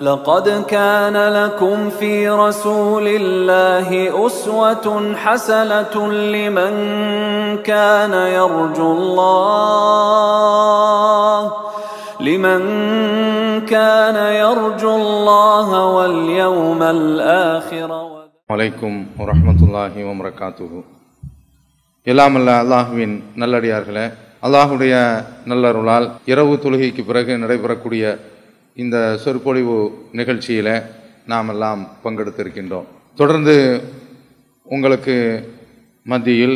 لقد كان لكم في رسول الله أسوة حسنة لمن كان يرجو الله لمن كان يرجو الله واليوم الآخر عليكم ورحمة الله وبركاته எல்லாம் அல்ல அல்லாஹுவின் நல்லடியார்களே அல்லாஹுடைய நல்லருளால் இரவு தொழுகைக்கு பிறகு நடைபெறக்கூடிய இந்த சொற்பொழிவு நிகழ்ச்சியில் நாம் எல்லாம் பங்கெடுத்திருக்கின்றோம் தொடர்ந்து உங்களுக்கு மத்தியில்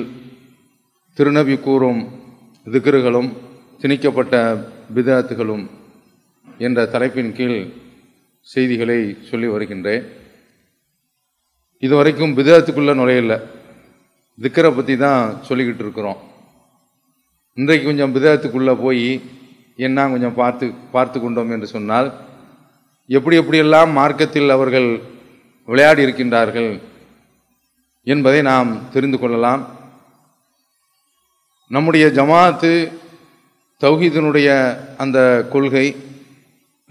திருநபி கூறும் திகர்களும் திணிக்கப்பட்ட பிதாத்துகளும் என்ற தலைப்பின் கீழ் செய்திகளை சொல்லி வருகின்றேன் இதுவரைக்கும் பிதாத்துக்குள்ளே நுழையல திக்கரை பற்றி தான் சொல்லிக்கிட்டு இருக்கிறோம் இன்றைக்கு கொஞ்சம் பிதாத்துக்குள்ளே போய் என்ன கொஞ்சம் பார்த்து பார்த்து கொண்டோம் என்று சொன்னால் எப்படி எப்படியெல்லாம் மார்க்கத்தில் அவர்கள் விளையாடி இருக்கின்றார்கள் என்பதை நாம் தெரிந்து கொள்ளலாம் நம்முடைய ஜமாத்து தௌஹீதினுடைய அந்த கொள்கை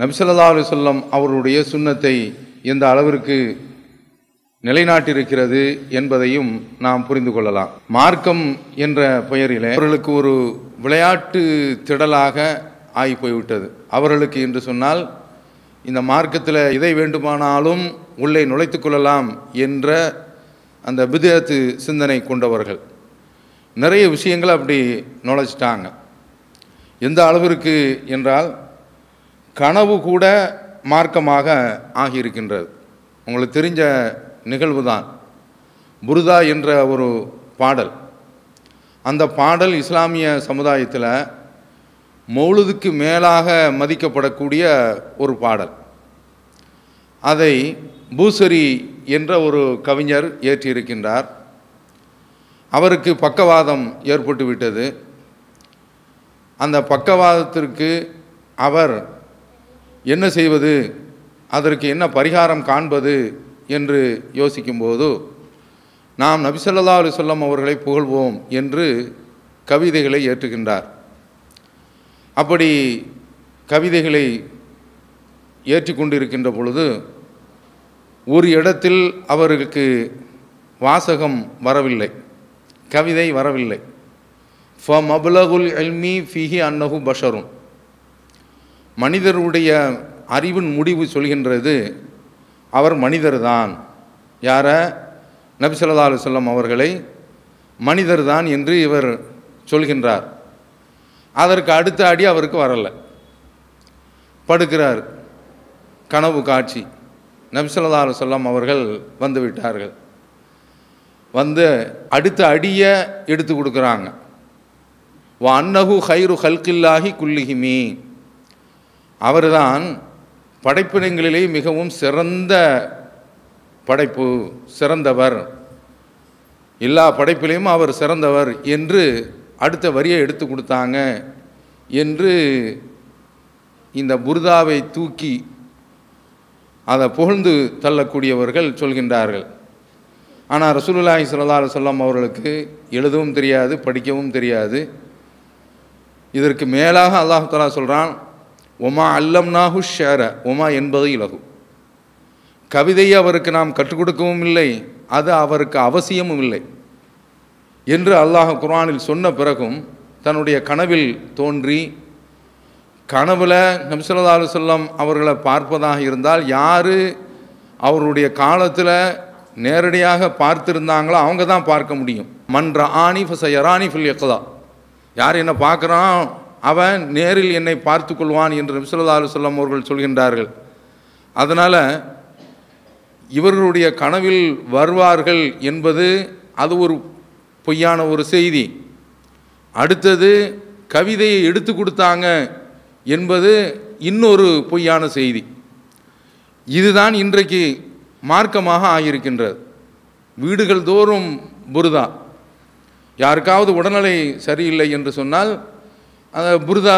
நபிசல்லா அலி சொல்லம் அவருடைய சுண்ணத்தை எந்த அளவிற்கு நிலைநாட்டியிருக்கிறது என்பதையும் நாம் புரிந்து கொள்ளலாம் மார்க்கம் என்ற பெயரில் அவர்களுக்கு ஒரு விளையாட்டு திடலாக ஆகி போய்விட்டது அவர்களுக்கு என்று சொன்னால் இந்த மார்க்கத்தில் எதை வேண்டுமானாலும் உள்ளே நுழைத்து கொள்ளலாம் என்ற அந்த பிதத்து சிந்தனை கொண்டவர்கள் நிறைய விஷயங்களை அப்படி நுழைச்சிட்டாங்க எந்த அளவிற்கு என்றால் கனவு கூட மார்க்கமாக ஆகியிருக்கின்றது உங்களுக்கு தெரிஞ்ச நிகழ்வு தான் புருதா என்ற ஒரு பாடல் அந்த பாடல் இஸ்லாமிய சமுதாயத்தில் மௌலுதுக்கு மேலாக மதிக்கப்படக்கூடிய ஒரு பாடல் அதை பூசரி என்ற ஒரு கவிஞர் ஏற்றியிருக்கின்றார் அவருக்கு பக்கவாதம் ஏற்பட்டு விட்டது அந்த பக்கவாதத்திற்கு அவர் என்ன செய்வது அதற்கு என்ன பரிகாரம் காண்பது என்று யோசிக்கும்போது நாம் நபிசல்லா அலுவல்லம் அவர்களை புகழ்வோம் என்று கவிதைகளை ஏற்றுகின்றார் அப்படி கவிதைகளை ஏற்றி கொண்டிருக்கின்ற பொழுது ஒரு இடத்தில் அவர்களுக்கு வாசகம் வரவில்லை கவிதை வரவில்லை ஃப மபுலகுல் எல்மி ஃபிஹி அன்னகு பஷரும் மனிதருடைய அறிவின் முடிவு சொல்கின்றது அவர் மனிதர் தான் யார நபிசல்லா அலுவலம் அவர்களை மனிதர்தான் என்று இவர் சொல்கின்றார் அதற்கு அடுத்த அடி அவருக்கு வரலை படுக்கிறார் கனவு காட்சி நம்சலதார சொல்லம் அவர்கள் வந்து விட்டார்கள் வந்து அடுத்த அடியை எடுத்து கொடுக்குறாங்க அன்னகு ஹைரு ஹல்கில்லாகி அவர் அவர்தான் படைப்பினங்களிலே மிகவும் சிறந்த படைப்பு சிறந்தவர் எல்லா படைப்பிலையும் அவர் சிறந்தவர் என்று அடுத்த வரியை எடுத்து கொடுத்தாங்க என்று இந்த புர்தாவை தூக்கி அதை புகழ்ந்து தள்ளக்கூடியவர்கள் சொல்கின்றார்கள் ஆனால் ரசூலுல்லாஹி சொல்லா சொல்லம் அவர்களுக்கு எழுதவும் தெரியாது படிக்கவும் தெரியாது இதற்கு மேலாக அல்லாஹு தலா சொல்கிறான் அல்லம் அல்லம்னாஹு ஷேர உமா என்பது இலகு கவிதையை அவருக்கு நாம் கற்றுக் கொடுக்கவும் இல்லை அது அவருக்கு அவசியமும் இல்லை என்று அல்லாஹ் குரானில் சொன்ன பிறகும் தன்னுடைய கனவில் தோன்றி கனவில் நம்சல்லா செல்லம் அவர்களை பார்ப்பதாக இருந்தால் யார் அவருடைய காலத்தில் நேரடியாக பார்த்துருந்தாங்களோ அவங்க தான் பார்க்க முடியும் மன்ற ஆணி ஃபசயராணி ஃபில் எக்கதா யார் என்னை பார்க்குறான் அவன் நேரில் என்னை பார்த்து கொள்வான் என்று நம்சல்லா செல்லம் அவர்கள் சொல்கின்றார்கள் அதனால் இவர்களுடைய கனவில் வருவார்கள் என்பது அது ஒரு பொய்யான ஒரு செய்தி அடுத்தது கவிதையை எடுத்து கொடுத்தாங்க என்பது இன்னொரு பொய்யான செய்தி இதுதான் இன்றைக்கு மார்க்கமாக ஆகியிருக்கின்றது வீடுகள் தோறும் புருதா யாருக்காவது உடல்நிலை சரியில்லை என்று சொன்னால் அந்த புருதா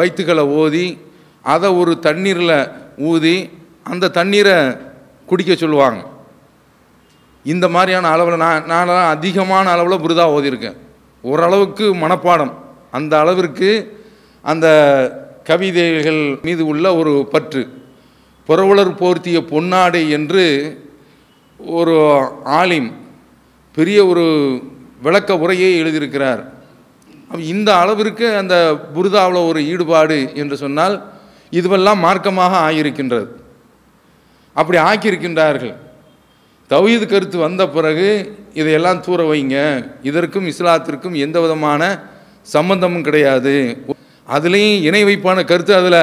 பைத்துக்களை ஓதி அதை ஒரு தண்ணீரில் ஊதி அந்த தண்ணீரை குடிக்க சொல்லுவாங்க இந்த மாதிரியான அளவில் நான் நான்லாம் அதிகமான அளவில் புரிதாக ஓதியிருக்கேன் ஓரளவுக்கு மனப்பாடம் அந்த அளவிற்கு அந்த கவிதைகள் மீது உள்ள ஒரு பற்று புறவுலர் போர்த்திய பொன்னாடை என்று ஒரு ஆலிம் பெரிய ஒரு விளக்க உரையை எழுதியிருக்கிறார் இந்த அளவிற்கு அந்த புரிதாவில் ஒரு ஈடுபாடு என்று சொன்னால் இதுவெல்லாம் மார்க்கமாக ஆகியிருக்கின்றது அப்படி ஆக்கியிருக்கின்றார்கள் தவீது கருத்து வந்த பிறகு இதையெல்லாம் தூர வைங்க இதற்கும் இஸ்லாத்திற்கும் எந்த விதமான சம்பந்தமும் கிடையாது அதுலேயும் இணை வைப்பான கருத்து அதில்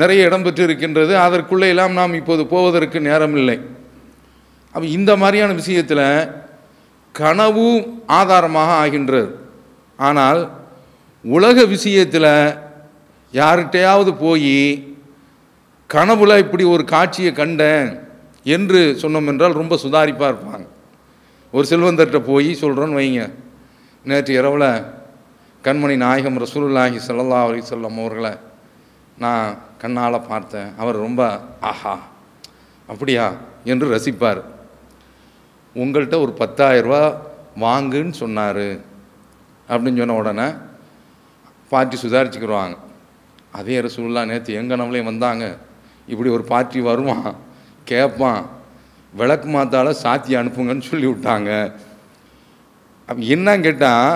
நிறைய இடம் பெற்று இருக்கின்றது அதற்குள்ளே எல்லாம் நாம் இப்போது போவதற்கு நேரம் இல்லை அப்போ இந்த மாதிரியான விஷயத்தில் கனவு ஆதாரமாக ஆகின்றது ஆனால் உலக விஷயத்தில் யார்கிட்டையாவது போய் கனவுல இப்படி ஒரு காட்சியை கண்டேன் என்று சொன்னோம் என்றால் ரொம்ப சுதாரிப்பாக இருப்பாங்க ஒரு செல்வந்தர்கிட்ட போய் சொல்கிறோன்னு வைங்க நேற்று இரவில் கண்மணி நாயகம் ரசூலுல்லாஹி சல்லா அலி சொல்லம் அவர்களை நான் கண்ணால் பார்த்தேன் அவர் ரொம்ப ஆஹா அப்படியா என்று ரசிப்பார் உங்கள்கிட்ட ஒரு பத்தாயிரரூபா வாங்குன்னு சொன்னார் அப்படின்னு சொன்ன உடனே பார்ட்டி சுதாரிச்சுக்கிடுவாங்க அதே ரசூல்லா நேற்று எங்கள் வந்தாங்க இப்படி ஒரு பார்ட்டி வருமா கேட்பான் விளக்கு மாத்தால் சாத்தி அனுப்புங்கன்னு சொல்லி விட்டாங்க என்ன கேட்டால்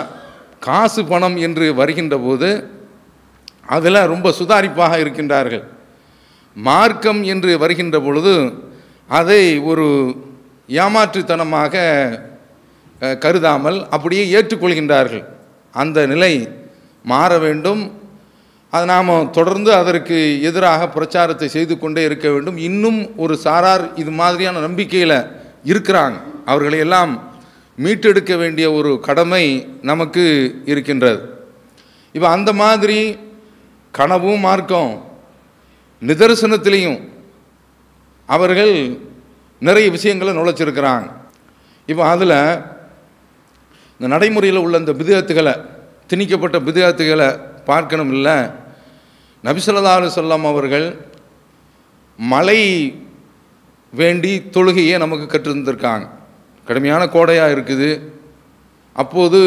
காசு பணம் என்று வருகின்ற போது அதில் ரொம்ப சுதாரிப்பாக இருக்கின்றார்கள் மார்க்கம் என்று வருகின்ற பொழுது அதை ஒரு ஏமாற்றுத்தனமாக கருதாமல் அப்படியே ஏற்றுக்கொள்கின்றார்கள் அந்த நிலை மாற வேண்டும் அது நாம் தொடர்ந்து அதற்கு எதிராக பிரச்சாரத்தை செய்து கொண்டே இருக்க வேண்டும் இன்னும் ஒரு சாரார் இது மாதிரியான நம்பிக்கையில் இருக்கிறாங்க அவர்களை எல்லாம் மீட்டெடுக்க வேண்டிய ஒரு கடமை நமக்கு இருக்கின்றது இப்போ அந்த மாதிரி கனவும் மார்க்கம் நிதர்சனத்திலையும் அவர்கள் நிறைய விஷயங்களை நுழைச்சிருக்கிறாங்க இப்போ அதில் இந்த நடைமுறையில் உள்ள இந்த விதத்துகளை திணிக்கப்பட்ட விதத்துகளை பார்க்கணும் இல்லை நபிசல்லா அலுவல்லாம் அவர்கள் மழை வேண்டி தொழுகையே நமக்கு கற்றுருந்துருக்காங்க கடுமையான கோடையாக இருக்குது அப்போது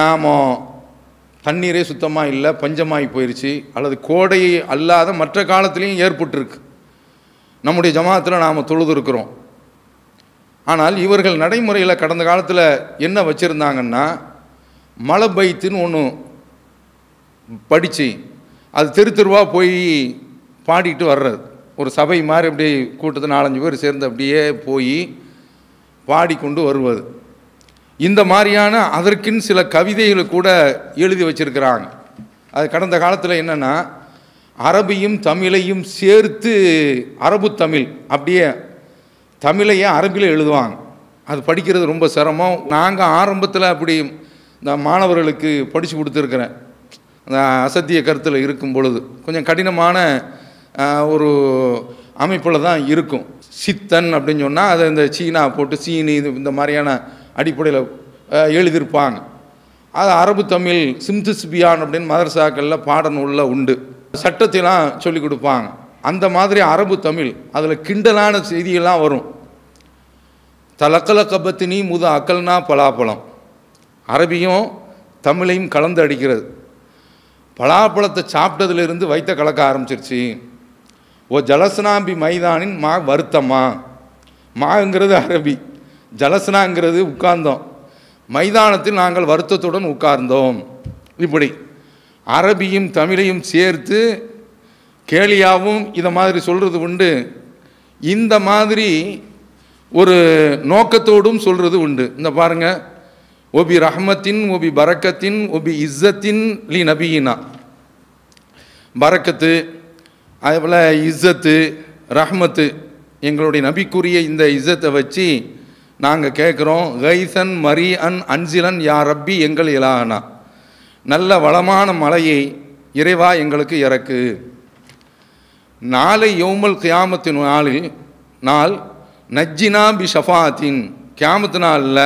நாம் தண்ணீரே சுத்தமாக இல்லை பஞ்சமாகி போயிடுச்சு அல்லது கோடை அல்லாத மற்ற காலத்துலேயும் ஏற்பட்டுருக்கு நம்முடைய ஜமாத்தில் நாம் தொழுதுருக்குறோம் ஆனால் இவர்கள் நடைமுறையில் கடந்த காலத்தில் என்ன வச்சுருந்தாங்கன்னா மலை பைத்துன்னு ஒன்று படித்து அது தெரு தெருவாக போய் பாடிட்டு வர்றது ஒரு சபை மாதிரி அப்படியே கூட்டத்தில் நாலஞ்சு பேர் சேர்ந்து அப்படியே போய் பாடிக்கொண்டு வருவது இந்த மாதிரியான அதற்கின் சில கவிதைகளை கூட எழுதி வச்சுருக்கிறாங்க அது கடந்த காலத்தில் என்னென்னா அரபியும் தமிழையும் சேர்த்து அரபு தமிழ் அப்படியே தமிழையே அரபியில் எழுதுவாங்க அது படிக்கிறது ரொம்ப சிரமம் நாங்கள் ஆரம்பத்தில் அப்படி இந்த மாணவர்களுக்கு படித்து கொடுத்துருக்குறேன் அந்த அசத்திய கருத்தில் இருக்கும் பொழுது கொஞ்சம் கடினமான ஒரு அமைப்பில் தான் இருக்கும் சித்தன் அப்படின்னு சொன்னால் அதை இந்த சீனா போட்டு சீனி இது இந்த மாதிரியான அடிப்படையில் எழுதியிருப்பாங்க அது அரபு தமிழ் சிம்திஸ்பியான் அப்படின்னு மதரசாக்களில் நூலில் உண்டு சட்டத்தையெல்லாம் சொல்லி கொடுப்பாங்க அந்த மாதிரி அரபு தமிழ் அதில் கிண்டலான செய்தியெல்லாம் வரும் தலக்கல கபத்தினி முது அக்கல்னா பலாப்பழம் அரபியும் தமிழையும் கலந்து அடிக்கிறது பலாப்பழத்தை சாப்பிட்டதுலேருந்து வைத்த கலக்க ஆரம்பிச்சிருச்சு ஓ ஜலசனாம்பி மைதானின் மா வருத்தம்மா மாங்கிறது அரபி ஜலஸ்னாங்கிறது உட்கார்ந்தோம் மைதானத்தில் நாங்கள் வருத்தத்துடன் உட்கார்ந்தோம் இப்படி அரபியும் தமிழையும் சேர்த்து கேலியாவும் இதை மாதிரி சொல்கிறது உண்டு இந்த மாதிரி ஒரு நோக்கத்தோடும் சொல்கிறது உண்டு இந்த பாருங்கள் ஒபி ரஹ்மத்தின் ஒபி பரக்கத்தின் ஒபி இஸ்ஸத்தின் லி நபீனா பரக்கத்து அதே போல் இஸ்ஸத்து ரஹ்மத்து எங்களுடைய நபிக்குரிய இந்த இஸ்ஸத்தை வச்சு நாங்கள் கேட்குறோம் கைசன் மரி அன் அன்சிலன் யா ரப்பி எங்கள் இலாகனா நல்ல வளமான மலையை இறைவா எங்களுக்கு இறக்கு நாளை யோமல் கியாமத்தின் நாளில் நாள் நஜ்ஜினா பி ஷஃபாத்தின் கியாமத்து நாளில்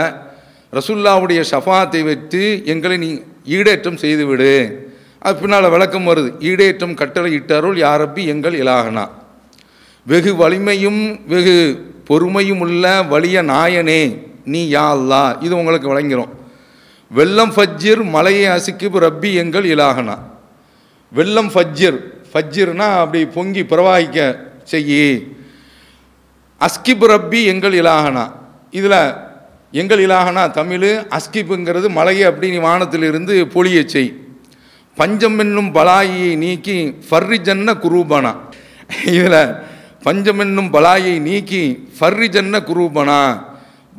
ரசுல்லாவுடைய ஷஃபாத்தை வைத்து எங்களை நீ ஈடேற்றம் செய்துவிடு அது பின்னால் விளக்கம் வருது ஈடேற்றம் கட்டளை இட்டாருள் யாரப்பி எங்கள் இலாகனா வெகு வலிமையும் வெகு பொறுமையும் உள்ள வலிய நாயனே நீ யாழ்லா இது உங்களுக்கு வழங்கிறோம் வெள்ளம் ஃபஜ்ஜிர் மலையை அசுக்கிப் ரப்பி எங்கள் இலாகனா வெள்ளம் ஃபஜ்ஜிர் ஃபஜ்ஜிர்னா அப்படி பொங்கி பிரவாகிக்க செய்யி அஸ்கிப் ரப்பி எங்கள் இலாகனா இதில் எங்கள் இலாகனா தமிழ் அஸ்கிப்புங்கிறது மலையை அப்படி நீ வானத்திலிருந்து பொழிய செய் பஞ்சம் என்னும் பலாயை நீக்கி ஃபர்ரிஜன்ன குரூபனா இதில் பஞ்சம் என்னும் பலாயை நீக்கி ஃபர்ரிஜன்ன குரூபனா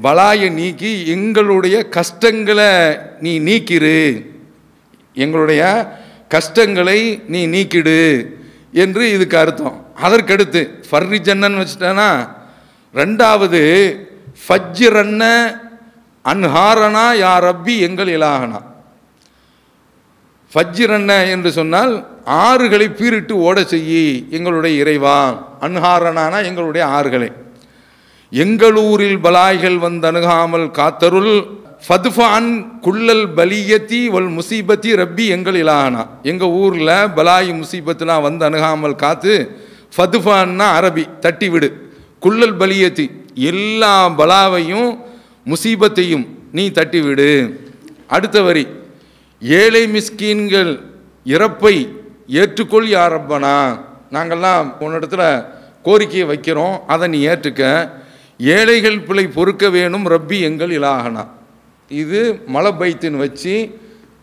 பலாயை நீக்கி எங்களுடைய கஷ்டங்களை நீ நீக்கிடு எங்களுடைய கஷ்டங்களை நீ நீக்கிடு என்று இதுக்கு அர்த்தம் அதற்கடுத்து ஃபர்ரிஜன்னன்னு வச்சுட்டேன்னா ரெண்டாவது ஃபஜ்ரன்ன அன்ஹாரனா யா ரப்பி எங்கள் இலாகனா ஃபஜ்ரன்ன என்று சொன்னால் ஆறுகளை பீரிட்டு ஓட செய்யி எங்களுடைய இறைவா அன்ஹாரனானா எங்களுடைய ஆறுகளை எங்கள் ஊரில் பலாய்கள் வந்து அணுகாமல் காத்தருள் ஃபதுஃபான் குள்ளல் பலியத்தி வல் முசீபத்தி ரப்பி எங்கள் இலாகனா எங்கள் ஊரில் பலாய் முசீபத்துலாம் வந்து அணுகாமல் காத்து ஃபதுஃபான்னா அரபி தட்டி விடு குள்ளல் பலியத்தி எல்லா பலாவையும் முசீபத்தையும் நீ தட்டிவிடு அடுத்த வரி ஏழை மிஸ்கீன்கள் இறப்பை ஏற்றுக்கொள் யாரப்பனா நாங்கள்லாம் உன்னிடத்தில் கோரிக்கையை வைக்கிறோம் அதை நீ ஏற்றுக்க ஏழைகள் பிள்ளை பொறுக்க வேணும் ரப்பி எங்கள் இலாகனா இது மலை பைத்தின் வச்சு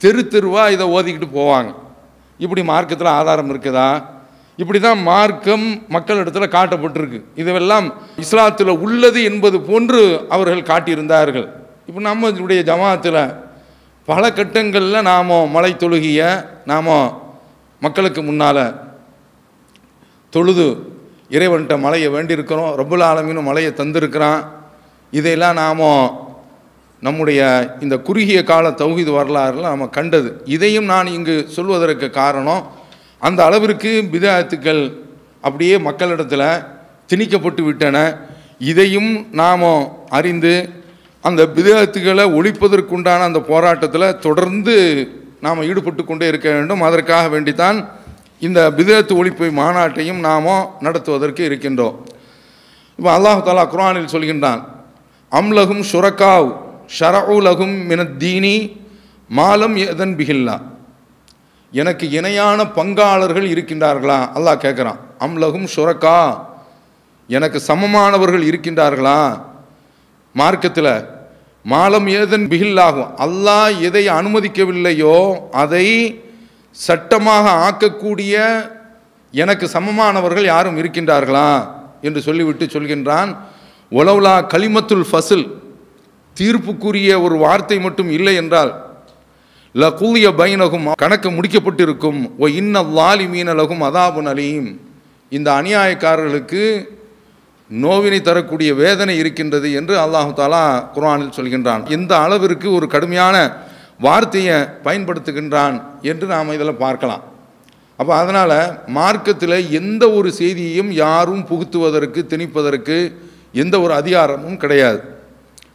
தெரு தெருவாக இதை ஓதிக்கிட்டு போவாங்க இப்படி மார்க்கத்தில் ஆதாரம் இருக்குதா இப்படி தான் மார்க்கம் மக்களிடத்தில் காட்டப்பட்டிருக்கு இதுவெல்லாம் இஸ்லாத்தில் உள்ளது என்பது போன்று அவர்கள் காட்டியிருந்தார்கள் இப்போ இதனுடைய ஜமாத்தில் பல கட்டங்களில் நாம் மலை தொழுகிய நாம் மக்களுக்கு முன்னால் தொழுது இறைவன்கிட்ட மலையை வேண்டியிருக்கிறோம் ரொம்பல ஆலமீனும் மலையை தந்திருக்கிறான் இதையெல்லாம் நாம் நம்முடைய இந்த குறுகிய கால தௌஹீது வரலாறுல நாம் கண்டது இதையும் நான் இங்கு சொல்வதற்கு காரணம் அந்த அளவிற்கு விதாயத்துக்கள் அப்படியே மக்களிடத்தில் திணிக்கப்பட்டு விட்டன இதையும் நாம் அறிந்து அந்த விதாயத்துக்களை ஒழிப்பதற்குண்டான அந்த போராட்டத்தில் தொடர்ந்து நாம் ஈடுபட்டு கொண்டே இருக்க வேண்டும் அதற்காக வேண்டித்தான் இந்த விதத்து ஒழிப்பு மாநாட்டையும் நாம் நடத்துவதற்கு இருக்கின்றோம் இப்போ அல்லாஹு தாலா குரானில் சொல்கின்றான் அம்லகும் சுரக்காவ் ஷரவுலகும் மினத்தீனி மாலம் எதன் பிகில்லா எனக்கு இணையான பங்காளர்கள் இருக்கின்றார்களா அல்லாஹ் கேட்குறான் அம்லகும் சுரக்கா எனக்கு சமமானவர்கள் இருக்கின்றார்களா மார்க்கத்தில் மாலம் ஏதன் பிகில்லாகும் அல்லாஹ் எதை அனுமதிக்கவில்லையோ அதை சட்டமாக ஆக்கக்கூடிய எனக்கு சமமானவர்கள் யாரும் இருக்கின்றார்களா என்று சொல்லிவிட்டு சொல்கின்றான் ஒலவுலா களிமத்துல் ஃபசில் தீர்ப்புக்குரிய ஒரு வார்த்தை மட்டும் இல்லை என்றால் ல கூலிய பைனகும் கணக்கு முடிக்கப்பட்டிருக்கும் ஓ இன்ன லாலி மீனலகும் அதாபு நலியும் இந்த அநியாயக்காரர்களுக்கு நோவினை தரக்கூடிய வேதனை இருக்கின்றது என்று அல்லாஹு தாலா குரானில் சொல்கின்றான் இந்த அளவிற்கு ஒரு கடுமையான வார்த்தையை பயன்படுத்துகின்றான் என்று நாம் இதில் பார்க்கலாம் அப்போ அதனால் மார்க்கத்தில் எந்த ஒரு செய்தியையும் யாரும் புகுத்துவதற்கு திணிப்பதற்கு எந்த ஒரு அதிகாரமும் கிடையாது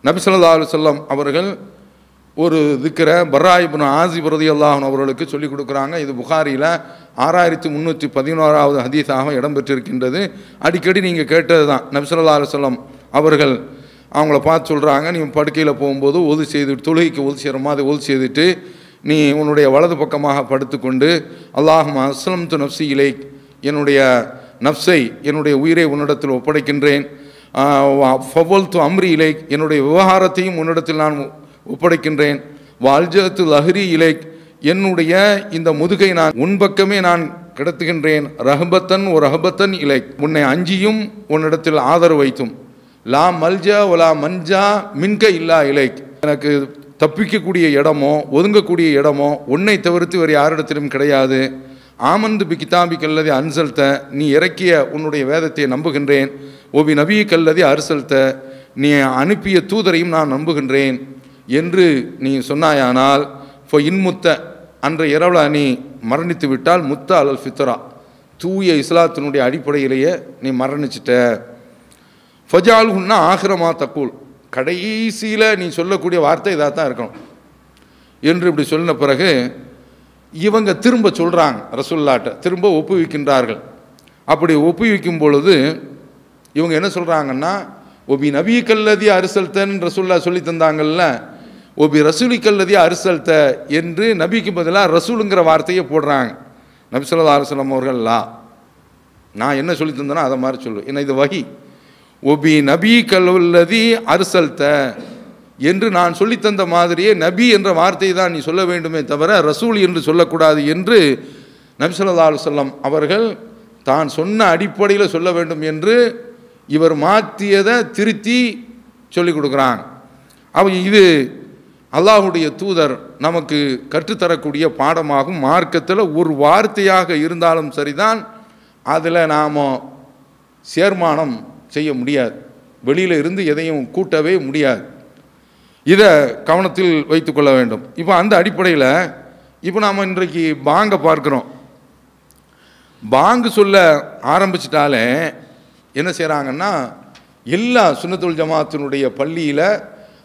நபிசல்லா அலுவல்லம் அவர்கள் ஒரு இருக்கிற பர்ராயிபுன் ஆசிப் ரதி அல்லாஹன் அவர்களுக்கு சொல்லிக் கொடுக்குறாங்க இது புகாரியில் ஆறாயிரத்தி முந்நூற்றி பதினோராவது ஹதீஸாக இடம்பெற்றிருக்கின்றது அடிக்கடி நீங்கள் கேட்டது தான் நபிசல்லா அலுவலம் அவர்கள் அவங்கள பார்த்து சொல்கிறாங்க நீ படுக்கையில் போகும்போது ஒது செய்து தொழுகைக்கு ஒது செய்கிற மாதிரி ஒது செய்துட்டு நீ உன்னுடைய வலது பக்கமாக படுத்துக்கொண்டு அல்லாஹும் அஸ்லம் து நப்சி இலை என்னுடைய நப்சை என்னுடைய உயிரை உன்னிடத்தில் ஒப்படைக்கின்றேன் ஃபவல் து அம்ரி இலை என்னுடைய விவகாரத்தையும் உன்னிடத்தில் நான் ஒப்படைக்கின்றேன் வால்ஜத்து லஹரி இலைக் என்னுடைய இந்த முதுகை நான் உன்பக்கமே நான் கிடத்துகின்றேன் ரஹபத்தன் ஒரு ரஹபத்தன் இலை உன்னை அஞ்சியும் உன்னிடத்தில் ஆதரவு வைத்தும் லா மல்ஜா ஒலா மஞ்சா மின்க இல்லா இலை எனக்கு தப்பிக்கக்கூடிய இடமோ ஒதுங்கக்கூடிய இடமோ உன்னை தவிர்த்து வேறு யாரிடத்திலும் கிடையாது ஆமந்து பி கிதாபி கல்லதி அன்சல்த்த நீ இறக்கிய உன்னுடைய வேதத்தை நம்புகின்றேன் ஓபி நபி கல்லதி அரிசல்த்த நீ அனுப்பிய தூதரையும் நான் நம்புகின்றேன் என்று நீ சொன்னாயானால் இப்போ இன்முத்த அன்றைய இரவில் நீ மரணித்து விட்டால் முத்த அலல் ஃபித்ரா தூய இஸ்லாத்தினுடைய அடிப்படையிலேயே நீ மரணிச்சிட்ட ஃபஜால் உன்னா ஆகிரமா தக்கூல் கடைசியில் நீ சொல்லக்கூடிய வார்த்தை இதாக தான் இருக்கணும் என்று இப்படி சொன்ன பிறகு இவங்க திரும்ப சொல்கிறாங்க ரசுல்லாட்ட திரும்ப ஒப்புவிக்கின்றார்கள் அப்படி ஒப்புவிக்கும் பொழுது இவங்க என்ன சொல்கிறாங்கன்னா ஒபி நபீக்கல்லதி அரிசல்தன் ரசுல்லா சொல்லி தந்தாங்கல்ல ஒபி ரசூலிக்கல்லதி அரிசல்த்த என்று நபிக்கு பதிலாக ரசூலுங்கிற வார்த்தையை போடுறாங்க சொல்லா அரசலம் அவர்கள்லாம் நான் என்ன சொல்லி தந்தேனோ அதை மாதிரி சொல்லு என்ன இது வகி ஒபி நபி கல்லதி அரிசல்த்த என்று நான் சொல்லித்தந்த மாதிரியே நபி என்ற வார்த்தை தான் நீ சொல்ல வேண்டுமே தவிர ரசூல் என்று சொல்லக்கூடாது என்று நபிசல்லா அலுவலம் அவர்கள் தான் சொன்ன அடிப்படையில் சொல்ல வேண்டும் என்று இவர் மாற்றியதை திருத்தி சொல்லிக் கொடுக்குறாங்க அவங்க இது அல்லாஹுடைய தூதர் நமக்கு கற்றுத்தரக்கூடிய பாடமாகும் மார்க்கத்தில் ஒரு வார்த்தையாக இருந்தாலும் சரிதான் அதில் நாம் சேர்மானம் செய்ய முடியாது வெளியில் இருந்து எதையும் கூட்டவே முடியாது இதை கவனத்தில் வைத்துக்கொள்ள வேண்டும் இப்போ அந்த அடிப்படையில் இப்போ நாம் இன்றைக்கு பாங்கை பார்க்குறோம் பாங்கு சொல்ல ஆரம்பிச்சிட்டாலே என்ன செய்கிறாங்கன்னா எல்லா சுனத்துல் ஜமாத்தினுடைய பள்ளியில்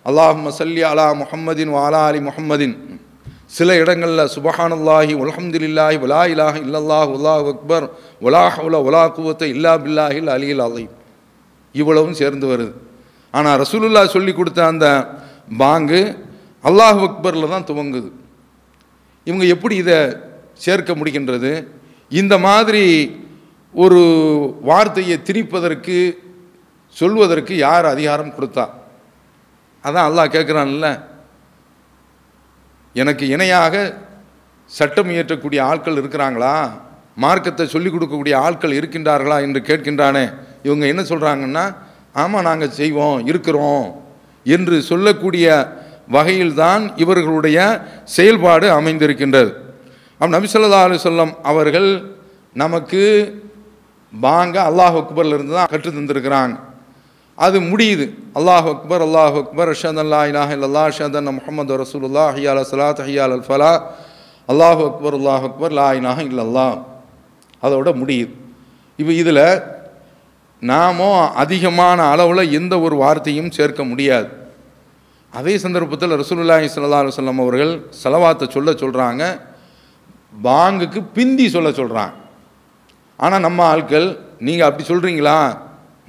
அல்லாஹ் மசல்லி அலா முஹம்மதின் வாலா அலி முஹம்மதின் சில இடங்களில் சுபஹானல்லாஹி உலஹம்துல்லாஹி உலா இலாஹ் இல்லல்லாஹ் உலா அக்பர் உலாஹ் உல உலா குவத்தை இல்லா பில்லாஹில் அலி அலை இவ்வளவும் சேர்ந்து வருது ஆனால் ரசூலுல்லா சொல்லி கொடுத்த அந்த பாங்கு அல்லாஹ் அக்பரில் தான் துவங்குது இவங்க எப்படி இதை சேர்க்க முடிகின்றது இந்த மாதிரி ஒரு வார்த்தையை திரிப்பதற்கு சொல்வதற்கு யார் அதிகாரம் கொடுத்தா அதான் அல்லாஹ் கேட்குறான்ல எனக்கு இணையாக சட்டம் இயற்றக்கூடிய ஆட்கள் இருக்கிறாங்களா மார்க்கத்தை சொல்லிக் கொடுக்கக்கூடிய ஆட்கள் இருக்கின்றார்களா என்று கேட்கின்றானே இவங்க என்ன சொல்கிறாங்கன்னா ஆமாம் நாங்கள் செய்வோம் இருக்கிறோம் என்று சொல்லக்கூடிய வகையில்தான் இவர்களுடைய செயல்பாடு அமைந்திருக்கின்றது நபி நபிசல்லா அலி சொல்லம் அவர்கள் நமக்கு வாங்க அல்லாஹ் அக்பர்லேருந்து தான் கற்று தந்திருக்கிறாங்க அது முடியுது அல்லாஹ் அக்பர் அல்லாஹ் அக்பர் அஷத் அல்லா இலாஹ் இல்லா அஷத் அன் முகமது ரசூலுல்லா ஹியால் சலாத் ஹியால் அல் ஃபலா அல்லாஹ் அக்பர் அல்லாஹ் அக்பர் லா இலாஹ் இல்லல்லா அதோட முடியுது இப்போ இதில் நாமும் அதிகமான அளவில் எந்த ஒரு வார்த்தையும் சேர்க்க முடியாது அதே சந்தர்ப்பத்தில் ரசூலுல்லாஹி சல்லா அலுவலம் அவர்கள் செலவாத்தை சொல்ல சொல்கிறாங்க பாங்குக்கு பிந்தி சொல்ல சொல்கிறாங்க ஆனால் நம்ம ஆட்கள் நீங்கள் அப்படி சொல்கிறீங்களா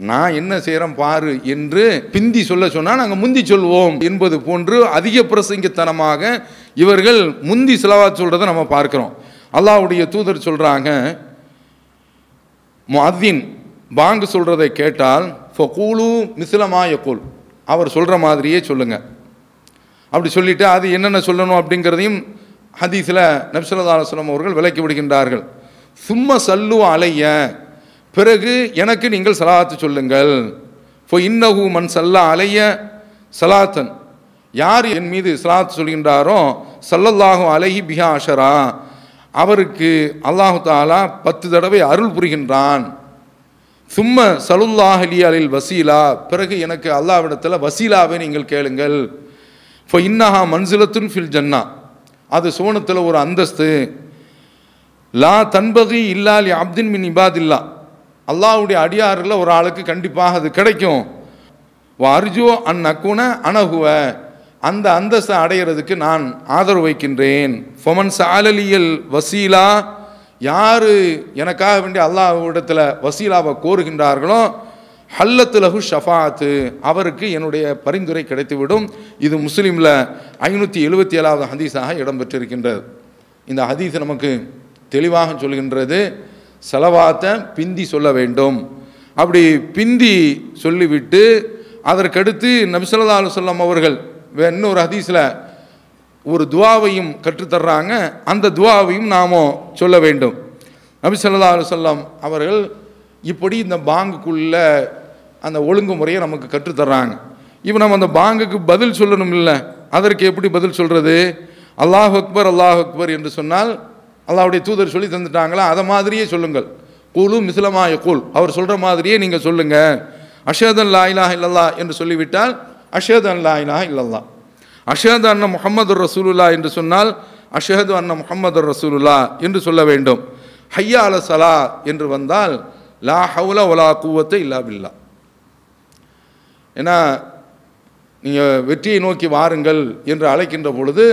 நான் என்ன செய்கிறேன் பாரு என்று பிந்தி சொல்ல சொன்னால் நாங்கள் முந்தி சொல்வோம் என்பது போன்று அதிக பிரசங்கத்தனமாக இவர்கள் முந்தி செலவாத் சொல்கிறத நம்ம பார்க்குறோம் அல்லாவுடைய தூதர் சொல்கிறாங்க மதின் பாங்கு சொல்கிறதை கேட்டால் ஃபகூலு மிசிலமாய கோல் அவர் சொல்கிற மாதிரியே சொல்லுங்கள் அப்படி சொல்லிவிட்டு அது என்னென்ன சொல்லணும் அப்படிங்கிறதையும் ஹதீஸில் நப்சலதாசலம் அவர்கள் விலக்கி விடுகின்றார்கள் சும்மா சல்லு அலைய பிறகு எனக்கு நீங்கள் சலாத்து சொல்லுங்கள் ஃபோ இன்னஹூ மண் சல்லா அலைய சலாத்தன் யார் என் மீது சலாத்து சொல்கின்றாரோ சல்லல்லாஹு அலஹி பிஹா அஷரா அவருக்கு அல்லாஹு தாலா பத்து தடவை அருள் புரிகின்றான் சும்ம அலி அலில் வசீலா பிறகு எனக்கு அல்லாவிடத்தில் வசீலாவை நீங்கள் கேளுங்கள் இப்போ இன்னஹா மன்சிலத்துன் ஃபில் ஜன்னா அது சோனத்தில் ஒரு அந்தஸ்து லா தன்பகி இல்லாலி அப்தின் மின் இபாதில்லா அல்லாவுடைய அடியாரில் ஒரு ஆளுக்கு கண்டிப்பாக அது கிடைக்கும் அர்ஜோ அன் அக்குன அணகுவ அந்த அந்தஸ்தை அடையிறதுக்கு நான் ஆதரவு வைக்கின்றேன் ஃபொமன் சாலலியல் வசீலா யார் எனக்காக வேண்டிய அல்லாஹ்விடத்தில் வசீலாவை கோருகின்றார்களோ ஹல்லத்துலகு ஷஃபாத்து அவருக்கு என்னுடைய பரிந்துரை கிடைத்துவிடும் இது முஸ்லீமில் ஐநூற்றி எழுபத்தி ஏழாவது ஹதீஸாக இடம்பெற்றிருக்கின்றது இந்த ஹதீஸ் நமக்கு தெளிவாக சொல்கின்றது செலவாத்த பிந்தி சொல்ல வேண்டும் அப்படி பிந்தி சொல்லிவிட்டு அதற்கடுத்து நபிசல்லா அலுவலம் அவர்கள் இன்னொரு ஹதீஸில் ஒரு துவாவையும் கற்றுத்தர்றாங்க அந்த துவாவையும் நாம் சொல்ல வேண்டும் நபிசல்லா அலுவலம் அவர்கள் இப்படி இந்த பாங்குக்குள்ளே அந்த ஒழுங்குமுறையை நமக்கு கற்றுத்தர்றாங்க இப்போ நம்ம அந்த பாங்குக்கு பதில் சொல்லணும் இல்லை அதற்கு எப்படி பதில் சொல்கிறது அல்லாஹ் அக்பர் அல்லாஹ் அக்பர் என்று சொன்னால் அல்லாவுடைய தூதர் சொல்லி தந்துட்டாங்களா அதை மாதிரியே சொல்லுங்கள் கூழு மிசிலமாய கூல் அவர் சொல்கிற மாதிரியே நீங்கள் சொல்லுங்கள் அஷேதன் லா இல்லல்லா என்று சொல்லிவிட்டால் அஷேதன் லா இலாஹ இல்லல்லா அஷேத் அண்ண முகமது ரசூலுல்லா என்று சொன்னால் அஷேது அண்ண முகமது ரசூலுல்லா என்று சொல்ல வேண்டும் ஹையா அல சலா என்று வந்தால் லா ஹவுல ஒலா கூவத்தை இல்லா பில்லா ஏன்னா நீங்கள் வெற்றியை நோக்கி வாருங்கள் என்று அழைக்கின்ற பொழுது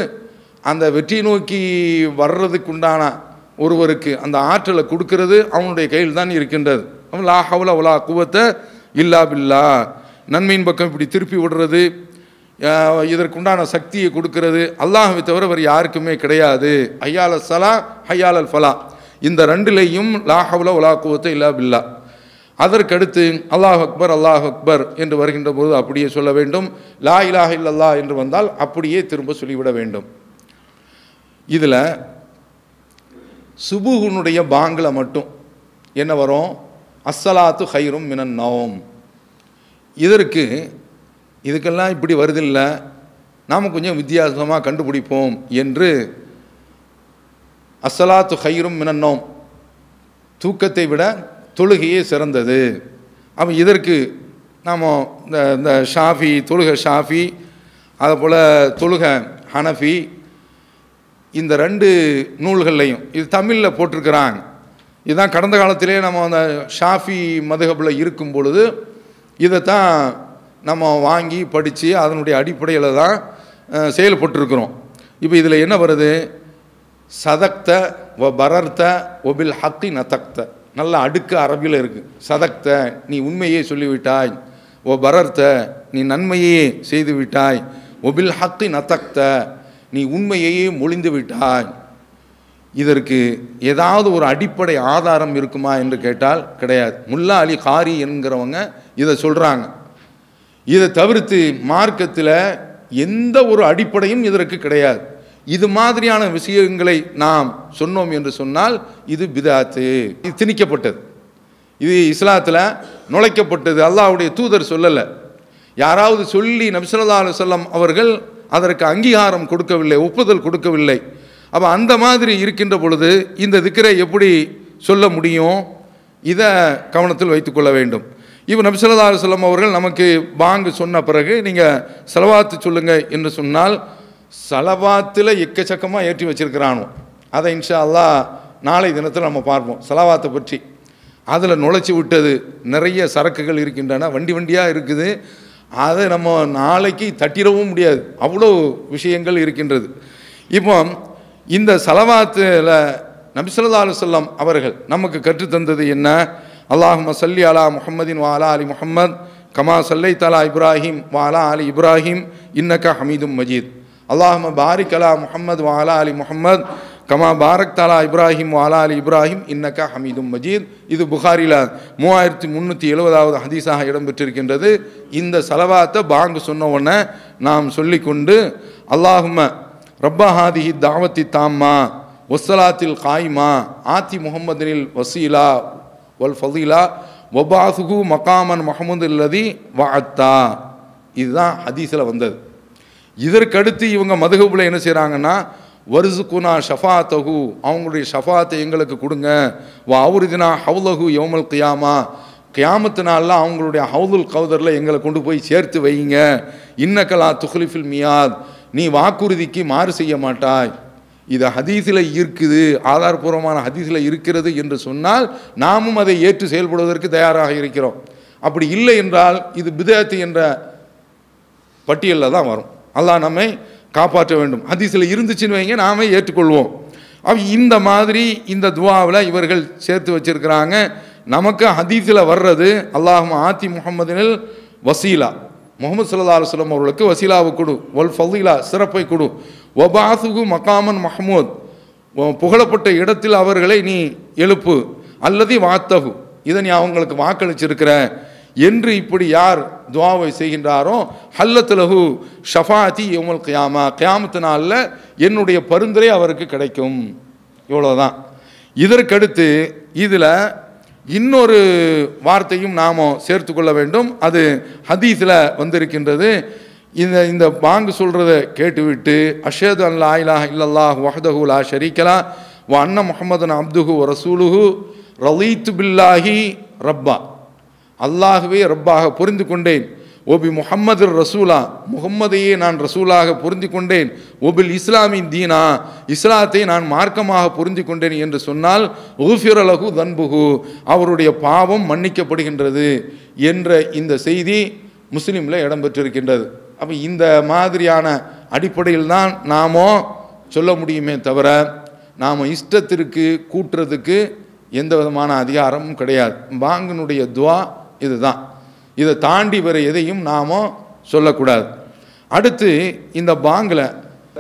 அந்த வெற்றி நோக்கி வர்றதுக்குண்டான ஒருவருக்கு அந்த ஆற்றலை கொடுக்கறது அவனுடைய கையில் தான் இருக்கின்றது லா ஹவுல உலா குவத்தை இல்லா பில்லா நன்மையின் பக்கம் இப்படி திருப்பி விடுறது இதற்குண்டான சக்தியை கொடுக்கறது அல்லாஹை தவிர வேறு யாருக்குமே கிடையாது ஐயால சலா ஹையால் அல் ஃபலா இந்த ரெண்டுலேயும் லா ஹவுல உலா குவத்தை இல்லா பில்லா அதற்கடுத்து அல்லாஹ் அக்பர் அல்லாஹ் அக்பர் என்று வருகின்ற பொழுது அப்படியே சொல்ல வேண்டும் லா இலாஹ் இல்லல்லா என்று வந்தால் அப்படியே திரும்ப சொல்லிவிட வேண்டும் இதில் சுபுகுனுடைய பாங்கில் மட்டும் என்ன வரும் அஸ்ஸலாத்து ஹைரும் மினன் நவம் இதற்கு இதுக்கெல்லாம் இப்படி வருதில்லை நாம் கொஞ்சம் வித்தியாசமாக கண்டுபிடிப்போம் என்று அஸ்ஸலாத்து ஹைரும் மினன்னோம் தூக்கத்தை விட தொழுகையே சிறந்தது அப்போ இதற்கு நாம் இந்த இந்த ஷாஃபி தொழுக ஷாஃபி அதுபோல் தொழுக ஹனஃபி இந்த ரெண்டு நூல்கள்லையும் இது தமிழில் போட்டிருக்கிறாங்க இதுதான் கடந்த காலத்திலே நம்ம அந்த ஷாஃபி மதுகபில் இருக்கும் பொழுது இதைத்தான் நம்ம வாங்கி படித்து அதனுடைய அடிப்படையில் தான் செயல்பட்டுருக்குறோம் இப்போ இதில் என்ன வருது சதக்த வ பரர்த்த ஒபில் ஹத்தி நதக்த நல்ல அடுக்கு அரபியில் இருக்குது சதக்த நீ உண்மையே சொல்லிவிட்டாய் ஓ பரர்த்த நீ நன்மையே செய்து விட்டாய் ஒபில் ஹத்தி நதக்த நீ உண்மையையே மொழிந்து விட்டாய் இதற்கு ஏதாவது ஒரு அடிப்படை ஆதாரம் இருக்குமா என்று கேட்டால் கிடையாது முல்லா அலி ஹாரி என்கிறவங்க இதை சொல்கிறாங்க இதை தவிர்த்து மார்க்கத்தில் எந்த ஒரு அடிப்படையும் இதற்கு கிடையாது இது மாதிரியான விஷயங்களை நாம் சொன்னோம் என்று சொன்னால் இது பிதாத்து இது திணிக்கப்பட்டது இது இஸ்லாத்தில் நுழைக்கப்பட்டது அல்லாவுடைய தூதர் சொல்லலை யாராவது சொல்லி நபிசல்லா அலுவலம் அவர்கள் அதற்கு அங்கீகாரம் கொடுக்கவில்லை ஒப்புதல் கொடுக்கவில்லை அப்போ அந்த மாதிரி இருக்கின்ற பொழுது இந்த திக்கரை எப்படி சொல்ல முடியும் இதை கவனத்தில் வைத்துக்கொள்ள வேண்டும் இப்போ நபிசல்லா சொல்லம் அவர்கள் நமக்கு பாங்கு சொன்ன பிறகு நீங்கள் செலவாத்து சொல்லுங்கள் என்று சொன்னால் செலவாத்தில் எக்கச்சக்கமாக ஏற்றி வச்சிருக்கிறானோ அதை இன்ஷா அல்லா நாளை தினத்தில் நம்ம பார்ப்போம் செலவாத்தை பற்றி அதில் நுழைச்சி விட்டது நிறைய சரக்குகள் இருக்கின்றன வண்டி வண்டியாக இருக்குது அதை நம்ம நாளைக்கு தட்டிடவும் முடியாது அவ்வளோ விஷயங்கள் இருக்கின்றது இப்போ இந்த சலவாத்தில் நபிசல்லா அலுவல்லாம் அவர்கள் நமக்கு கற்றுத்தந்தது என்ன அல்லாஹும சல்லி அலா முகமதின் வாலா அலி முகமது கமா சல்லை தலா இப்ராஹிம் வாலா அலி இப்ராஹிம் இன்னக்கா ஹமீதும் மஜீத் அல்லாஹும பாரிக் அலா முஹம்மது வாலா அலி முகமது கமா பாரக் தாலா இப்ராஹிம் வாலா அலி இப்ராஹிம் இன்னக்கா ஹமீதும் மஜீத் இது புகாரில மூவாயிரத்தி முந்நூற்றி எழுபதாவது ஹதீஸாக இடம்பெற்றிருக்கின்றது இந்த செலவாத்தை பாங்கு சொன்ன உடனே நாம் கொண்டு அல்லாஹும ரப்பா ஹாதிஹி தாவத்தி தாம்மா ஒசலாத்தில் காய்மா ஆத்தி முகமதனில் வசீலா வல் ஃபதீலா ஒபாசுகு மகாமன் மஹமது இல்லதி வாத்தா இதுதான் ஹதீஸில் வந்தது இதற்கடுத்து இவங்க மதுகபுல என்ன செய்கிறாங்கன்னா வருசுக்குனா தகு அவங்களுடைய ஷஃபாத்தை எங்களுக்கு கொடுங்க வா அவுருதினா ஹவுலகு யோமல் கியாமா கியாமத்து நாளில் அவங்களுடைய ஹவுதுல் கவுதரில் எங்களை கொண்டு போய் சேர்த்து வைங்க இன்னக்கலா துஹ்லிஃபில் மியாத் நீ வாக்குறுதிக்கு மாறு செய்ய மாட்டாய் இது ஹதீஸில் இருக்குது ஆதாரபூர்வமான ஹதீஸில் இருக்கிறது என்று சொன்னால் நாமும் அதை ஏற்று செயல்படுவதற்கு தயாராக இருக்கிறோம் அப்படி இல்லை என்றால் இது பிதேத்து என்ற பட்டியலில் தான் வரும் அல்லா நம்மை காப்பாற்ற வேண்டும் ஹதீஸில் இருந்துச்சுன்னு வைங்க நாமே ஏற்றுக்கொள்வோம் அப்போ இந்த மாதிரி இந்த துவாவில் இவர்கள் சேர்த்து வச்சுருக்கிறாங்க நமக்கு ஹதீஸில் வர்றது அல்லாஹும் ஆத்தி முகமதுனில் வசீலா முகமது சல்லா அலுவலம் அவர்களுக்கு வசீலாவை கொடு ஒல் ஃபசீலா சிறப்பை கொடு ஒபாசுகு மகாமன் மஹமூத் புகழப்பட்ட இடத்தில் அவர்களை நீ எழுப்பு அல்லது வாத்தகு இதை நீ அவங்களுக்கு வாக்களிச்சிருக்கிற என்று இப்படி யார் துவாவை செய்கின்றாரோ ஹல்லத்துலகு ஷஃபாத்தி யோமல் கியாமா கியாமத்து நாளில் என்னுடைய பரிந்துரை அவருக்கு கிடைக்கும் இவ்வளோதான் இதற்கடுத்து இதில் இன்னொரு வார்த்தையும் நாம் சேர்த்து கொள்ள வேண்டும் அது ஹதீஸில் வந்திருக்கின்றது இந்த இந்த பாங்கு சொல்கிறத கேட்டுவிட்டு அஷேது அல்லா இலா இல்லல்லாஹ் வஹதஹு லா ஷரீக்கலா வ அண்ண முகமதன் அப்துஹு ரசூலுஹு ரலீத்து பில்லாஹி ரப்பா அல்லாகவே ரப்பாக புரிந்து கொண்டேன் ஓபி முகம்மது ரசூலா முகம்மதையே நான் ரசூலாக புரிந்து கொண்டேன் ஒபில் இஸ்லாமின் தீனா இஸ்லாத்தை நான் மார்க்கமாக புரிந்து கொண்டேன் என்று சொன்னால் உஃபிரலகு தன்புகு அவருடைய பாவம் மன்னிக்கப்படுகின்றது என்ற இந்த செய்தி முஸ்லீமில் இடம்பெற்றிருக்கின்றது அப்போ இந்த மாதிரியான அடிப்படையில் தான் நாமோ சொல்ல முடியுமே தவிர நாம் இஷ்டத்திற்கு கூட்டுறதுக்கு எந்த விதமான அதிகாரமும் கிடையாது பாங்கனுடைய துவா இதுதான் இதை தாண்டி வர எதையும் நாம் சொல்லக்கூடாது அடுத்து இந்த பாங்கில்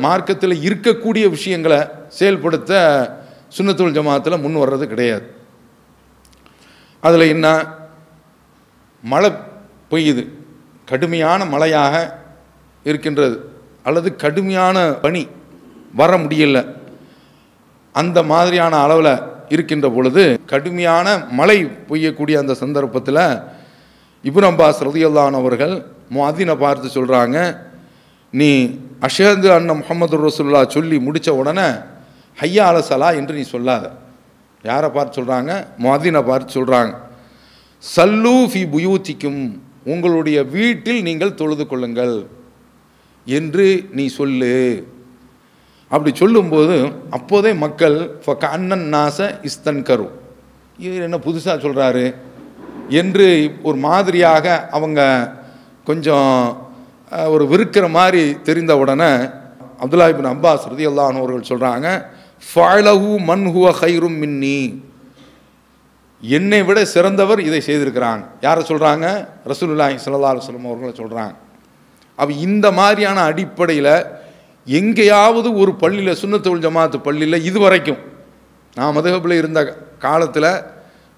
மார்க்கத்தில் இருக்கக்கூடிய விஷயங்களை செயல்படுத்த சுண்ணத்துள் ஜமாத்தில் முன் வர்றது கிடையாது அதில் என்ன மழை பெய்யுது கடுமையான மழையாக இருக்கின்றது அல்லது கடுமையான பனி வர முடியல அந்த மாதிரியான அளவில் இருக்கின்ற பொழுது கடுமையான மழை பெய்யக்கூடிய அந்த சந்தர்ப்பத்தில் இப்ரம் அப்பாஸ் ரதியுல்லான் அவர்கள் பார்த்து சொல்கிறாங்க நீ அஷேது அண்ணன் முகமது ரசுல்லா சொல்லி முடித்த உடனே ஹையா அலசலா என்று நீ சொல்லாத யாரை பார்த்து சொல்கிறாங்க மதினை பார்த்து சொல்கிறாங்க சல்லூஃபி ஃபி புயூத்திக்கும் உங்களுடைய வீட்டில் நீங்கள் தொழுது கொள்ளுங்கள் என்று நீ சொல்லு அப்படி சொல்லும்போது அப்போதே மக்கள் இப்போ கண்ணன் நாச இஸ்தன் கரு இவர் என்ன புதுசாக சொல்கிறாரு என்று ஒரு மாதிரியாக அவங்க கொஞ்சம் ஒரு விருக்கிற மாதிரி தெரிந்த உடனே அப்துல்லாஹிபின் அப்பாஸ் ரதி அல்லானவர்கள் சொல்கிறாங்க ஃபாய்லஹூ மன் ஹுவ ஹைரும் மின்னி என்னை விட சிறந்தவர் இதை செய்திருக்கிறாங்க யாரை சொல்கிறாங்க ரசூலுல்லாஹி சல்லா அலுவலம் அவர்களை சொல்கிறாங்க அப்போ இந்த மாதிரியான அடிப்படையில் எங்கேயாவது ஒரு பள்ளியில் சுண்ணத்தொழில் ஜமாத்து பள்ளியில் இது வரைக்கும் நான் மதுகப்பில் இருந்த காலத்தில்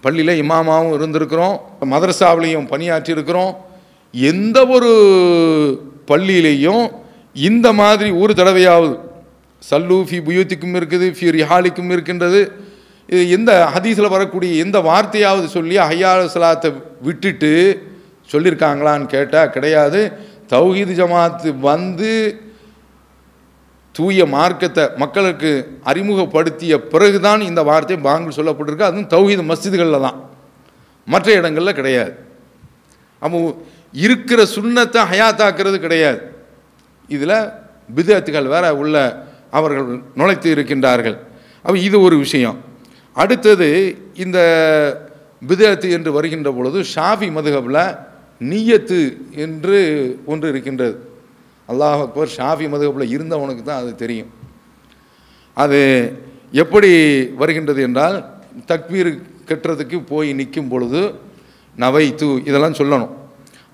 பள்ளியில் இமாமாவும் இருந்திருக்கிறோம் மதரசாவிலையும் பணியாற்றியிருக்கிறோம் எந்த ஒரு பள்ளியிலையும் இந்த மாதிரி ஒரு தடவையாவது சல்லு ஃபி புயூத்திக்கும் இருக்குது ஃபி ரிஹாலிக்கும் இருக்கின்றது இது எந்த ஹதீஸில் வரக்கூடிய எந்த வார்த்தையாவது சொல்லி ஹையாசலாத்தை சலாத்தை விட்டுட்டு சொல்லியிருக்காங்களான்னு கேட்டால் கிடையாது தௌஹீது ஜமாத்து வந்து தூய மார்க்கத்தை மக்களுக்கு அறிமுகப்படுத்திய பிறகுதான் இந்த வார்த்தை பாங்கில் சொல்லப்பட்டிருக்கு அதுவும் தௌஹீது மஸ்ஜிதுகளில் தான் மற்ற இடங்களில் கிடையாது அப்போ இருக்கிற சுண்ணத்தை ஹயாத்தாக்குறது கிடையாது இதில் பிதத்துகள் வேற உள்ள அவர்கள் நுழைத்து இருக்கின்றார்கள் அப்போ இது ஒரு விஷயம் அடுத்தது இந்த பிதத்து என்று வருகின்ற பொழுது ஷாஃபி மதுகபில் நீயத்து என்று ஒன்று இருக்கின்றது அல்லாஹ் அக்பர் ஷாஃபி மதுகப்பில் இருந்தவனுக்கு தான் அது தெரியும் அது எப்படி வருகின்றது என்றால் தக்பீர் கட்டுறதுக்கு போய் நிற்கும் பொழுது நவை தூ இதெல்லாம் சொல்லணும்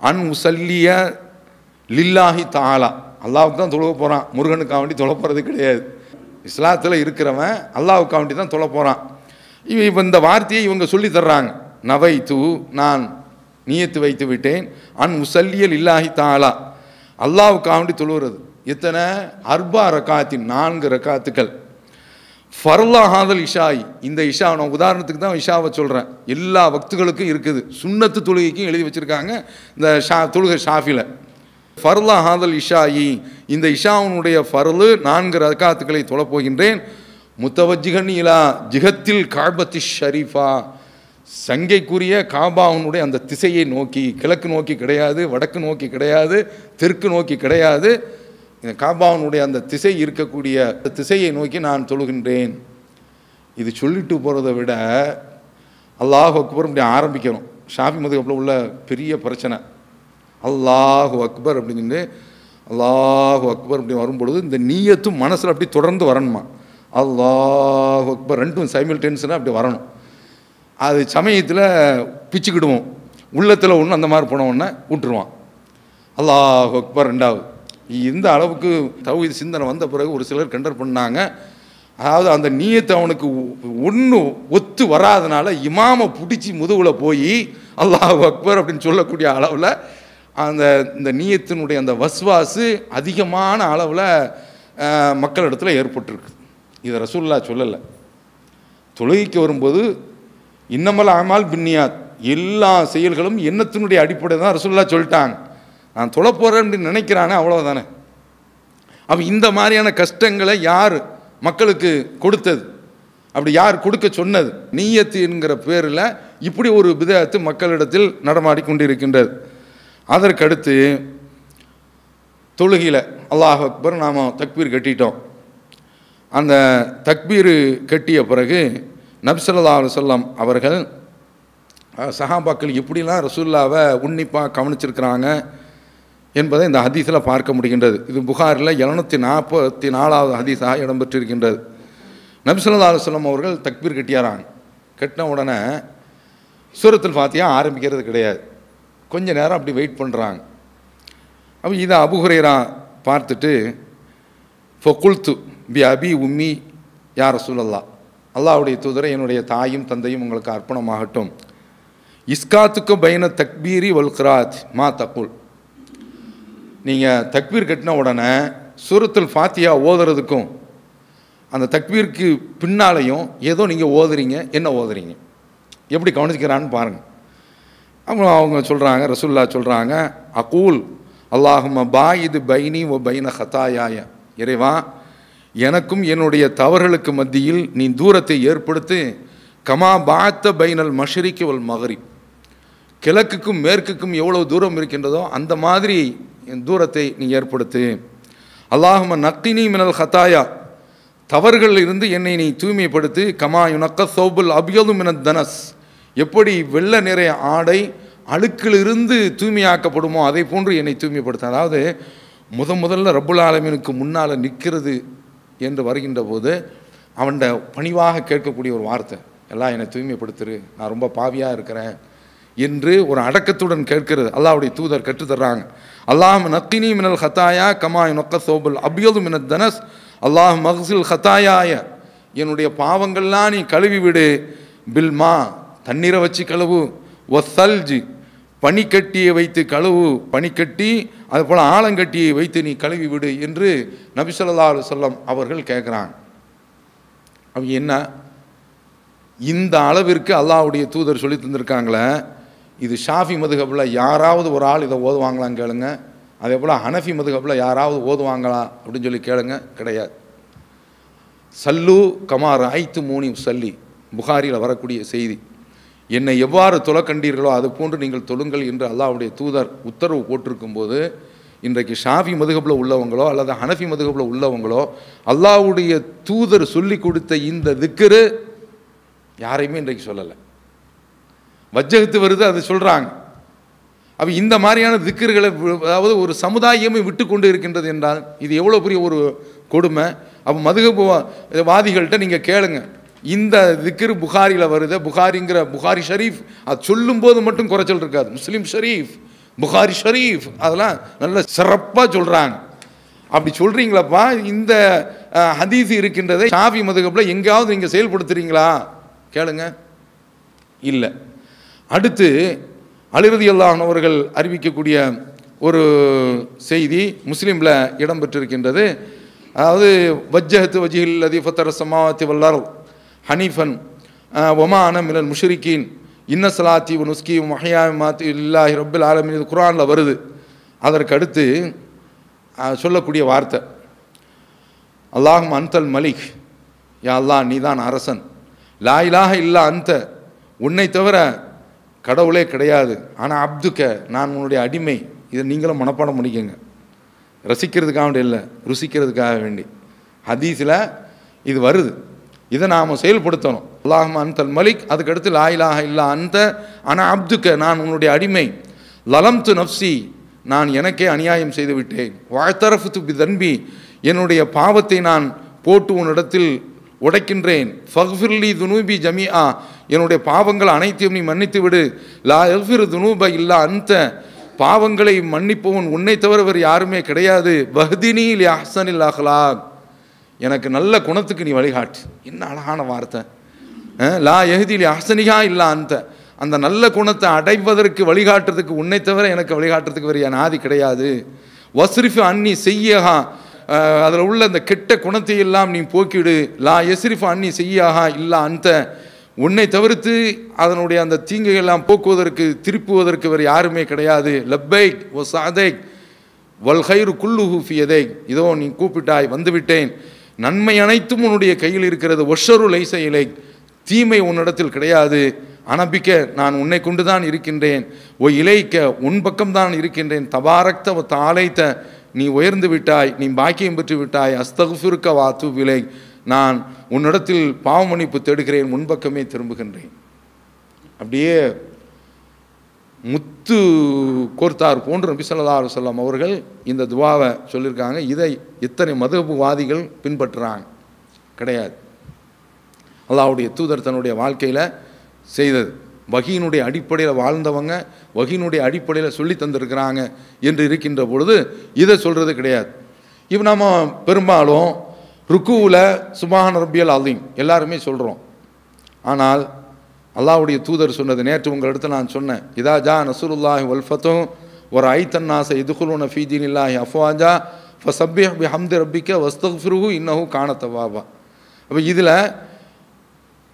அன் உசல்லிய லில்லாஹி தாலா அல்லாவுக்கு தான் தொழுக போகிறான் முருகனுக்காக வேண்டி தொலை போகிறது கிடையாது இஸ்லாத்தில் இருக்கிறவன் அல்லாவுக்காக வேண்டி தான் தொலை போகிறான் இப்போ இந்த வார்த்தையை இவங்க சொல்லி தர்றாங்க நவை தூ நான் நியத்து வைத்து விட்டேன் அன் உசல்லியல் இல்லாஹி தாலா அல்லாவுக்காண்டி தொழுகிறது இத்தனை அர்பா ரக்காத்தின் நான்கு ரக்காத்துக்கள் ஃபர்லா ஹாதல் இஷாய் இந்த இஷா நான் உதாரணத்துக்கு தான் இஷாவை சொல்கிறேன் எல்லா பக்துகளுக்கும் இருக்குது சுண்ணத்து தொழுகைக்கும் எழுதி வச்சுருக்காங்க இந்த ஷா தொழுகை ஷாஃபியில் ஃபர்லா ஹாதல் இஷாயி இந்த இஷாவுனுடைய ஃபர்லு நான்கு ரக்காத்துக்களை தொழப்போகின்றேன் முத்தவஜிகன் இலா ஜிகத்தில் காபத்தி ஷரீஃபா சங்கைக்குரிய காபாவுனுடைய அந்த திசையை நோக்கி கிழக்கு நோக்கி கிடையாது வடக்கு நோக்கி கிடையாது தெற்கு நோக்கி கிடையாது இந்த காபாவுனுடைய அந்த திசை இருக்கக்கூடிய திசையை நோக்கி நான் தொழுகின்றேன் இது சொல்லிட்டு போகிறத விட அல்லாஹ் அக்பர் அப்படி ஆரம்பிக்கணும் ஷாஃபி மதுகப்பில் உள்ள பெரிய பிரச்சனை அல்லாஹு அக்பர் அப்படின்னு அல்லாஹு அக்பர் அப்படி வரும்பொழுது இந்த நீயத்தும் மனசில் அப்படி தொடர்ந்து வரணுமா அல்லாஹு அக்பர் ரெண்டும் சைமில்டேன்ஸ்னால் அப்படி வரணும் அது சமயத்தில் பிச்சுக்கிடுவோம் உள்ளத்தில் ஒன்று அந்த மாதிரி போனவுடனே விட்டுருவான் அல்லாஹ் அக்பர் ரெண்டாவது இந்த அளவுக்கு தவித சிந்தனை வந்த பிறகு ஒரு சிலர் கண்டர் பண்ணாங்க அதாவது அந்த நீயத்தை அவனுக்கு ஒன்று ஒத்து வராதனால இமாமை பிடிச்சி முதுகில் போய் அல்லாஹ் அக்பர் அப்படின்னு சொல்லக்கூடிய அளவில் அந்த இந்த நீயத்தினுடைய அந்த வஸ்வாசு அதிகமான அளவில் மக்களிடத்தில் ஏற்பட்டிருக்கு இதை ரசூல்லா சொல்லலை தொழுகைக்கு வரும்போது இன்னமல் அமால் பின்னியாத் எல்லா செயல்களும் எண்ணத்தினுடைய அடிப்படை தான் ரசுல்லா சொல்லிட்டாங்க நான் தொலை போகிறேன் அப்படின்னு நினைக்கிறானே அவ்வளோதானே அப்போ இந்த மாதிரியான கஷ்டங்களை யார் மக்களுக்கு கொடுத்தது அப்படி யார் கொடுக்க சொன்னது நீயத்து என்கிற பேரில் இப்படி ஒரு விதத்து மக்களிடத்தில் நடமாடி கொண்டிருக்கின்றது அதற்கடுத்து தொழுகையில் அல்லாஹ் அக்பர் நாம் தக்பீர் கட்டிட்டோம் அந்த தக்பீர் கட்டிய பிறகு நப்சல்லா சொல்லம் அவர்கள் சஹாபாக்கள் எப்படிலாம் ரசூல்லாவை உன்னிப்பாக கவனிச்சிருக்கிறாங்க என்பதை இந்த ஹதீஸில் பார்க்க முடிகின்றது இது புகாரில் எழுநூற்றி நாற்பத்தி நாலாவது ஹதீஸாக இடம்பெற்றிருக்கின்றது நபிசல்லா அலுவலம் அவர்கள் தக்பீர் கட்டியாராங்க கட்டின உடனே சூரத்தில் பாத்தியா ஆரம்பிக்கிறது கிடையாது கொஞ்ச நேரம் அப்படி வெயிட் பண்ணுறாங்க அப்போ இதை அபுகுரைரா பார்த்துட்டு குல்து பி அபி உம்மி யார் ரசூலல்லா அல்லாஹுடைய தூதரை என்னுடைய தாயும் தந்தையும் உங்களுக்கு அர்ப்பணமாகட்டும் இஸ்காத்துக்கு பைன தக்பீரி வல்கராத் மா தக்குல் நீங்கள் தக்பீர் கட்டின உடனே சுரத்தில் ஃபாத்தியா ஓதுறதுக்கும் அந்த தக்பீருக்கு பின்னாலையும் ஏதோ நீங்கள் ஓதுறீங்க என்ன ஓதுறீங்க எப்படி கவனிச்சிக்கிறான்னு பாருங்கள் அவங்க அவங்க சொல்கிறாங்க ரசுல்லா சொல்கிறாங்க அகூல் அல்லாஹும் பாயிது பைனி ஓ பைன ஹத்தாயாய இறைவான் எனக்கும் என்னுடைய தவறுகளுக்கு மத்தியில் நீ தூரத்தை ஏற்படுத்தி கமா பாத்த பைனல் மஷரிக்கு ஒரு மகரி கிழக்குக்கும் மேற்குக்கும் எவ்வளோ தூரம் இருக்கின்றதோ அந்த மாதிரி என் தூரத்தை நீ ஏற்படுத்து அல்லாஹும நக்கினி மினல் ஹத்தாயா தவறுகளில் இருந்து என்னை நீ தூய்மைப்படுத்து கமா யுனக்க சோபுல் அபியது மின தனஸ் எப்படி வெள்ள நிறைய ஆடை அழுக்கிலிருந்து தூய்மையாக்கப்படுமோ அதை போன்று என்னை தூய்மைப்படுத்த அதாவது முத முதல்ல ரப்புல் ஆலமினுக்கு முன்னால் நிற்கிறது என்று வருகின்ற போது அவன்கிட்ட பணிவாக கேட்கக்கூடிய ஒரு வார்த்தை எல்லாம் என்னை தூய்மைப்படுத்துரு நான் ரொம்ப பாவியாக இருக்கிறேன் என்று ஒரு அடக்கத்துடன் கேட்கிறது அல்லாவுடைய தூதர் கற்றுத்தர்றாங்க அல்லாஹ் நத்தினி மினல் ஹத்தாயா கமாய் நொக்க சோபல் அபியது மினத் தனஸ் அல்லாஹ் மஹசில் ஹத்தாயாய என்னுடைய பாவங்கள்லாம் நீ கழுவி விடு பில்மா தண்ணீரை வச்சு கழுவு ஒ சல்ஜி பனிக்கட்டியை வைத்து கழுவு பனிக்கட்டி அதுபோல் ஆலங்கட்டி வைத்து நீ கழுவி விடு என்று நபிசல்லா சொல்லம் அவர்கள் கேட்குறாங்க அவங்க என்ன இந்த அளவிற்கு அல்லாவுடைய தூதர் சொல்லி தந்திருக்காங்களே இது ஷாஃபி மதுகப்பில் யாராவது ஒரு ஆள் இதை ஓதுவாங்களான்னு கேளுங்க அதே போல் ஹனஃபி மதுகப்பில் யாராவது ஓதுவாங்களா அப்படின்னு சொல்லி கேளுங்க கிடையாது சல்லு கமார் ஐத்து மூணி சல்லி புகாரியில் வரக்கூடிய செய்தி என்னை எவ்வாறு தொலைக்கண்டீர்களோ அது போன்று நீங்கள் தொழுங்கள் என்று அல்லாவுடைய தூதர் உத்தரவு போட்டிருக்கும் போது இன்றைக்கு ஷாஃபி மதுகப்பில் உள்ளவங்களோ அல்லது ஹனஃபி மதுகப்பில் உள்ளவங்களோ அல்லாவுடைய தூதர் சொல்லி கொடுத்த இந்த திக்கரு யாரையுமே இன்றைக்கு சொல்லலை வஜ்ஜகத்து வருது அது சொல்கிறாங்க அப்போ இந்த மாதிரியான திக்கர்களை அதாவது ஒரு சமுதாயமே விட்டு கொண்டு இருக்கின்றது என்றால் இது எவ்வளோ பெரிய ஒரு கொடுமை அப்போ மதுகப்பு வாதிகள்கிட்ட நீங்கள் கேளுங்கள் இந்த திக்ரு புகாரியில் வருது புகாரிங்கிற புகாரி ஷரீஃப் அது சொல்லும்போது மட்டும் குறைச்சல் இருக்காது முஸ்லீம் ஷரீஃப் புகாரி ஷரீஃப் அதெல்லாம் நல்ல சிறப்பாக சொல்கிறாங்க அப்படி சொல்கிறீங்களப்பா இந்த ஹதீஸ் இருக்கின்றதை ஷாஃபி மதுகப்பில் எங்கேயாவது நீங்கள் செயல்படுத்துகிறீங்களா கேளுங்க இல்லை அடுத்து அழுறுதி அவர்கள் அறிவிக்கக்கூடிய ஒரு செய்தி முஸ்லீமில் இடம்பெற்றிருக்கின்றது அதாவது வஜ்ஜஹத்து வஜிஹில் அதீஃபத்தர் சமாவத்தி வல்லாரோ ஹனீஃபன் ஒமான மிலன் முஷரிக்கீன் இன்ன சலாத்தி நுஸ்கி மஹியா மாத்தி இல்லாஹி ரப்பில் ஆலமின் இது குரானில் வருது அதற்கடுத்து சொல்லக்கூடிய வார்த்தை அல்லாஹும் அந்தல் மலிக் யா அல்லா நீ தான் அரசன் லா இலாக இல்லா அந்த உன்னை தவிர கடவுளே கிடையாது ஆனால் அப்துக்க நான் உன்னுடைய அடிமை இதை நீங்களும் மனப்பாடம் முடிக்கங்க ரசிக்கிறதுக்காக வேண்டி இல்லை ருசிக்கிறதுக்காக வேண்டி ஹதீஸில் இது வருது இதை நாம் செயல்படுத்தணும் அல்லாஹ் அந்தல் மலிக் அதுக்கடுத்து லாயிலாக இல்லா அந்த அன அப்துக்க நான் உன்னுடைய அடிமை லலம் து நப்சி நான் எனக்கே அநியாயம் செய்து விட்டேன் வாழ்த்தரஃபு து தன்பி என்னுடைய பாவத்தை நான் போட்டு உன்னிடத்தில் உடைக்கின்றேன் ஃபஹ்ஃபிர்லி துனூபி ஜமியா என்னுடைய பாவங்கள் அனைத்தையும் நீ மன்னித்து விடு லா எஃபிர் துனூப இல்லா அந்த பாவங்களை மன்னிப்பவன் உன்னை தவிர வேறு யாருமே கிடையாது பஹ்தினி லி அஹ்சனில் அஹ்லாக் எனக்கு நல்ல குணத்துக்கு நீ வழிகாட்டு என்ன அழகான வார்த்தை லா எகுதியில் அசனிகா இல்லை அந்த அந்த நல்ல குணத்தை அடைவதற்கு வழிகாட்டுறதுக்கு உன்னை தவிர எனக்கு வழிகாட்டுறதுக்கு வேறு என் ஆதி கிடையாது வஸ்ரிஃபு அன்னி செய்யஹா அதில் உள்ள அந்த கெட்ட குணத்தை எல்லாம் நீ போக்கிடு லா எஸ்ரிஃபு அன்னி செய்யாகா இல்லை அந்த உன்னை தவிர்த்து அதனுடைய அந்த எல்லாம் போக்குவதற்கு திருப்புவதற்கு வேறு யாருமே கிடையாது லப்பைக் ஒ சாதைக் வல்ஹைரு குல்லு ஹூஃபியதைக் இதோ நீ கூப்பிட்டாய் வந்துவிட்டேன் நன்மை அனைத்தும் உன்னுடைய கையில் இருக்கிறது ஒஷரு லைச இலை தீமை உன்னிடத்தில் கிடையாது அனபிக்க நான் உன்னை கொண்டு தான் இருக்கின்றேன் ஓ இலைக்க உன் பக்கம்தான் இருக்கின்றேன் தபாரக்த தாளைத்த நீ உயர்ந்து விட்டாய் நீ பாக்கியம் பெற்று விட்டாய் அஸ்தகுருக்க வாத்து விலை நான் உன்னிடத்தில் பாவமன்னிப்பு தேடுகிறேன் முன்பக்கமே திரும்புகின்றேன் அப்படியே முத் முத்து கோர்த்தார் போன்ற நபிசல்லா சொல்லா அலுவலாம் அவர்கள் இந்த துவாவை சொல்லியிருக்காங்க இதை இத்தனை மதுபுவாதிகள் பின்பற்றுறாங்க கிடையாது அல்லாவுடைய தூதர் தன்னுடைய வாழ்க்கையில் செய்தது வகையினுடைய அடிப்படையில் வாழ்ந்தவங்க வகையினுடைய அடிப்படையில் சொல்லி தந்திருக்கிறாங்க என்று இருக்கின்ற பொழுது இதை சொல்கிறது கிடையாது இப்போ நம்ம பெரும்பாலும் ருக்குவில் சுபான் ரபியல் அலிங் எல்லாருமே சொல்கிறோம் ஆனால் அல்லாவுடைய தூதர் சொன்னது நேற்று உங்களிடத்து நான் சொன்னேன் இதா ஜா நசூருல்லாஹி வல்ஃபத்தும் ஒரு ஐத்தன்னாச இதுகுலூன ஃபீதீன் இல்லாஹி அஃப்வாஜா ஃபசப்பிஹ் பி ஹம்தி ரப்பிக்க வஸ்தஃபிருஹு இன்னஹு காணத்தவாபா அப்போ இதில்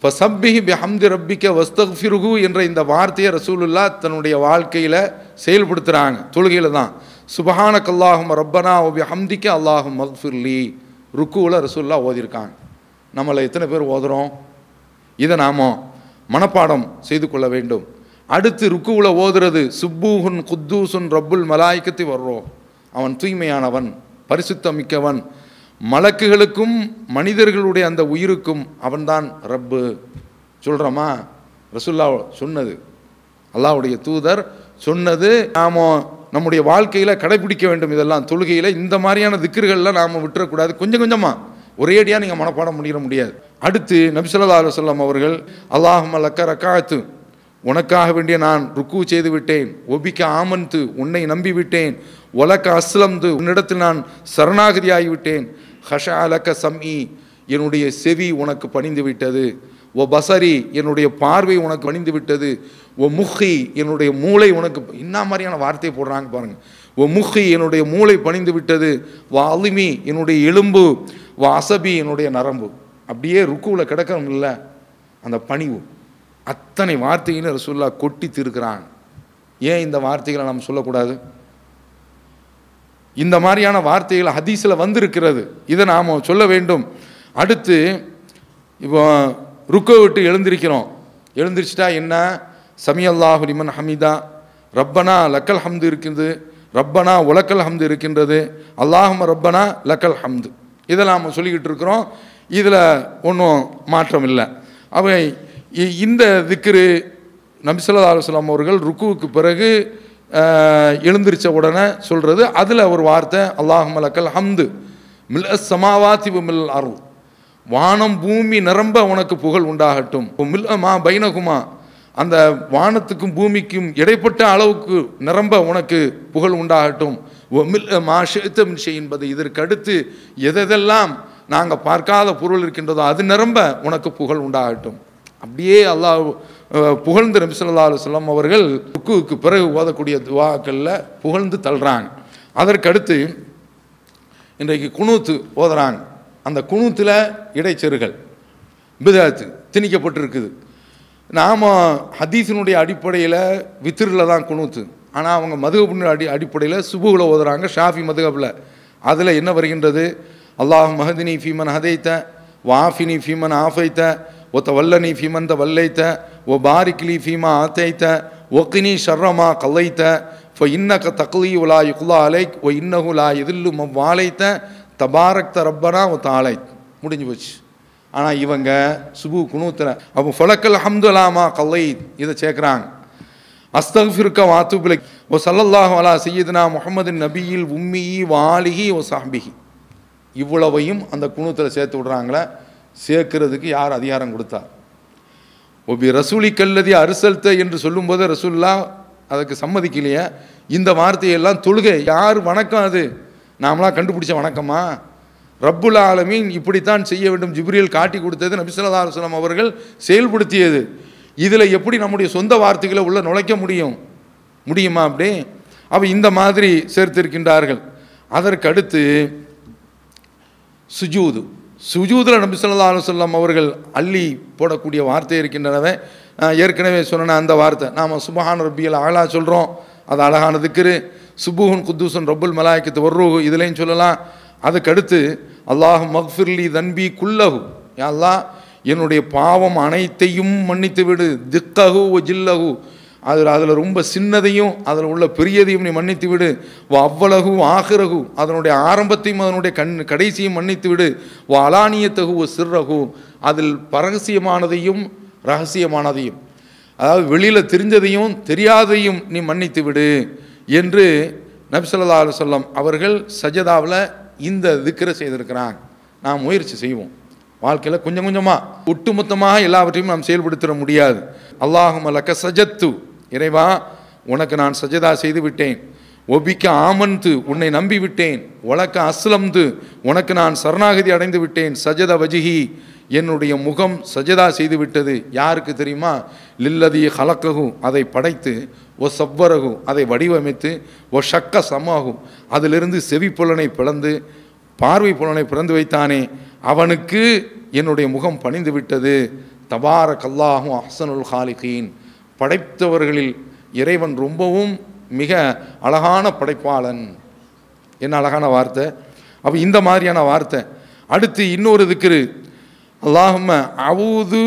ஃபசப்பிஹி பி ஹம்தி ரப்பிக்க வஸ்தஃபிருஹு என்ற இந்த வார்த்தையை ரசூலுல்லா தன்னுடைய வாழ்க்கையில் செயல்படுத்துகிறாங்க தொழுகையில் தான் சுபஹானக் அல்லாஹும் ரப்பனா ஒபி ஹம்திக்க அல்லாஹும் மக்ஃபிர்லி ருக்குவில் ரசூல்லா ஓதியிருக்காங்க நம்மளை எத்தனை பேர் ஓதுறோம் இதை நாமோ மனப்பாடம் செய்து கொள்ள வேண்டும் அடுத்து ருக்குவில் ஓதுறது சுப்பூஹுன் குத்தூசுன் ரப்புல் மலாய்க்கத்தை வர்றோ அவன் தூய்மையானவன் பரிசுத்தமிக்கவன் மலக்குகளுக்கும் மனிதர்களுடைய அந்த உயிருக்கும் அவன்தான் ரப்பு சொல்கிறோமா ரசுல்லா சொன்னது அல்லாவுடைய தூதர் சொன்னது நாம் நம்முடைய வாழ்க்கையில் கடைபிடிக்க வேண்டும் இதெல்லாம் தொழுகையில் இந்த மாதிரியான திக்கர்கள்லாம் நாம் விட்டுறக்கூடாது கொஞ்சம் கொஞ்சமாக ஒரேடியாக நீங்கள் மனப்பாடம் பண்ணிட முடியாது அடுத்து நபிசல்லா அலுவலம் அவர்கள் அல்லாஹும் அல்லக்க ரக்காத்து உனக்காக வேண்டிய நான் ருக்கு செய்து விட்டேன் ஒபிக்க ஆமந்து உன்னை நம்பி விட்டேன் உலக அஸ்லம்து உன்னிடத்தில் நான் சரணாகதியாகிவிட்டேன் ஹஷா அலக்க சம்இ என்னுடைய செவி உனக்கு பணிந்து விட்டது ஓ பசரி என்னுடைய பார்வை உனக்கு பணிந்து விட்டது ஓ முஹி என்னுடைய மூளை உனக்கு என்ன மாதிரியான வார்த்தை போடுறாங்க பாருங்கள் ஓ முஹி என்னுடைய மூளை பணிந்து விட்டது வா அலிமி என்னுடைய எலும்பு வா அசபி என்னுடைய நரம்பு அப்படியே ருக்குவில் இல்லை அந்த பணிவு அத்தனை வார்த்தைகளும் ரசூல்லா கொட்டி திருக்கிறான் ஏன் இந்த வார்த்தைகளை நாம் சொல்லக்கூடாது இந்த மாதிரியான வார்த்தைகள் ஹதீஸில் வந்திருக்கிறது இதை நாம் சொல்ல வேண்டும் அடுத்து இப்போ ருக்கோ விட்டு எழுந்திருக்கிறோம் எழுந்திரிச்சிட்டா என்ன சமியல்லாஹு லிமன் ஹமீதா ரப்பனா லக்கல் ஹம்து இருக்குது ரப்பனா உலக்கல் ஹம்து இருக்கின்றது அல்லாஹம் ரப்பனா லக்கல் ஹம்து இதை நாம் சொல்லிக்கிட்டு இருக்கிறோம் இதில் ஒன்றும் மாற்றம் இல்லை அவை இந்த திக்ரு நபிசல்லா அலுவலாம் அவர்கள் ருக்குவுக்கு பிறகு எழுந்திரிச்ச உடனே சொல்கிறது அதில் ஒரு வார்த்தை அல்லாஹ் மலக்கல் ஹம்து மில் சமாவாத்தி மில் அருள் வானம் பூமி நிரம்ப உனக்கு புகழ் உண்டாகட்டும் மில் மா பைனகுமா அந்த வானத்துக்கும் பூமிக்கும் இடைப்பட்ட அளவுக்கு நிரம்ப உனக்கு புகழ் உண்டாகட்டும் மில் மா ஷேத்தம் என்பது இதற்கடுத்து எதெல்லாம் நாங்கள் பார்க்காத பொருள் இருக்கின்றதோ அது நிரம்ப உனக்கு புகழ் உண்டாகட்டும் அப்படியே அல்லாஹ் புகழ்ந்து நபிசல்லா அலுவலம் அவர்கள் குக்குவுக்கு பிறகு ஓதக்கூடிய துவாக்களில் புகழ்ந்து தள்ளுறாங்க அதற்கடுத்து இன்றைக்கு குணூத்து ஓதுறாங்க அந்த குணூத்தில் இடைச்செருகள் பிதாத்து திணிக்கப்பட்டிருக்குது நாம் ஹதீஸினுடைய அடிப்படையில் வித்திரில் தான் குணூத்து ஆனால் அவங்க மதுகபின் அடி அடிப்படையில் சுபுகளை ஓதுறாங்க ஷாஃபி மதுகபில் அதில் என்ன வருகின்றது அல்லாஹ் மஹதினி ஃபீமன் ஹதைத்த வாஃபினி ஃபீமன் ஆஃபைத்த வல்லனி ஃபீமன் த வல்லைத்த ஒ பாரிக்லி ஃபீமா ஆத்தைத்த ஒக்கினி ஷர்ரமா கல்லைத்த ஃபோ இன்னக தக்லி உலா யுலா அலைக் ஓ இன்னகுலா எதில்லு மவ்வாலைத்த தபாரக் ரப்பனா ஒ தாலை முடிஞ்சு போச்சு ஆனால் இவங்க சுபு குணூத்தில் அப்போ ஃபலக்கல் ஹம்துலாமா கல்லை இதை சேர்க்குறாங்க அஸ்தஃபிருக்க வாத்துபிலை ஓ சல்லல்லாஹ் அலா செய்யுதுனா முகமது நபியில் உம்மிஹி வாலிஹி ஓ சாம்பிகி இவ்வளவையும் அந்த குணத்தில் சேர்த்து விடுறாங்களே சேர்க்கிறதுக்கு யார் அதிகாரம் கொடுத்தார் ஒபி ரசூலி கல்லதி அரிசல்த என்று சொல்லும்போது ரசூல்லா அதுக்கு சம்மதிக்கலையே இந்த வார்த்தையெல்லாம் தொழுகை யார் வணக்கம் அது நாமளாம் கண்டுபிடிச்ச வணக்கமா ரப்புல் ஆலமீன் இப்படித்தான் செய்ய வேண்டும் ஜிப்ரியல் காட்டி கொடுத்தது நபிசுல்லா அலுவலம் அவர்கள் செயல்படுத்தியது இதில் எப்படி நம்முடைய சொந்த வார்த்தைகளை உள்ளே நுழைக்க முடியும் முடியுமா அப்படி அவள் இந்த மாதிரி சேர்த்திருக்கின்றார்கள் அதற்கடுத்து சுஜூது சுஜூதில் நபி சொல்லா அலுவலம் அவர்கள் அள்ளி போடக்கூடிய வார்த்தை இருக்கின்றனவே ஏற்கனவே சொன்ன அந்த வார்த்தை நாம் சுபஹான் ரப்பியில் அழகாக சொல்கிறோம் அது அழகான திக்கிரு சுபுஹன் குத்தூசன் ரப்புல் மலாய்க்கத்து வர்றூ இதுலேயும் சொல்லலாம் அதுக்கடுத்து அல்லாஹ் மஹ்ஃபிர்லி தன்பி குல்லஹு அல்லா என்னுடைய பாவம் அனைத்தையும் மன்னித்து விடு திக்ககு ஜில்லகு அதில் அதில் ரொம்ப சின்னதையும் அதில் உள்ள பெரியதையும் நீ மன்னித்து விடு அவ்வளகு ஆகிறகு அதனுடைய ஆரம்பத்தையும் அதனுடைய கண் கடைசியும் மன்னித்து விடு வ அலானியத்தகு சிறகு அதில் பரகசியமானதையும் ரகசியமானதையும் அதாவது வெளியில் தெரிஞ்சதையும் தெரியாதையும் நீ மன்னித்து விடு என்று நபிசல்லா சொல்லம் அவர்கள் சஜதாவில் இந்த திக்கரை செய்திருக்கிறாங்க நாம் முயற்சி செய்வோம் வாழ்க்கையில் கொஞ்சம் கொஞ்சமாக ஒட்டுமொத்தமாக எல்லாவற்றையும் நாம் செயல்படுத்திட முடியாது அல்லாஹும் லக்க சஜத்து இறைவா உனக்கு நான் சஜதா செய்து விட்டேன் ஒபிக்க ஆமந்து உன்னை நம்பி விட்டேன் உலக்க அஸ்லம்து உனக்கு நான் சரணாகதி அடைந்து விட்டேன் சஜத வஜிஹி என்னுடைய முகம் சஜதா செய்து விட்டது யாருக்கு தெரியுமா லில்லதி ஹலக்ககு அதை படைத்து ஒ சவ்வரகும் அதை வடிவமைத்து ஒ சக்க சமாகும் அதிலிருந்து செவிப்புலனை பிளந்து பார்வை புலனை பிறந்து வைத்தானே அவனுக்கு என்னுடைய முகம் பணிந்து விட்டது தபார கல்லாகும் அஹசனுல் ஹாலிகீன் படைத்தவர்களில் இறைவன் ரொம்பவும் மிக அழகான படைப்பாளன் என்ன அழகான வார்த்தை அப்போ இந்த மாதிரியான வார்த்தை அடுத்து இன்னொரு இதுக்கு அல்லாஹும அவுது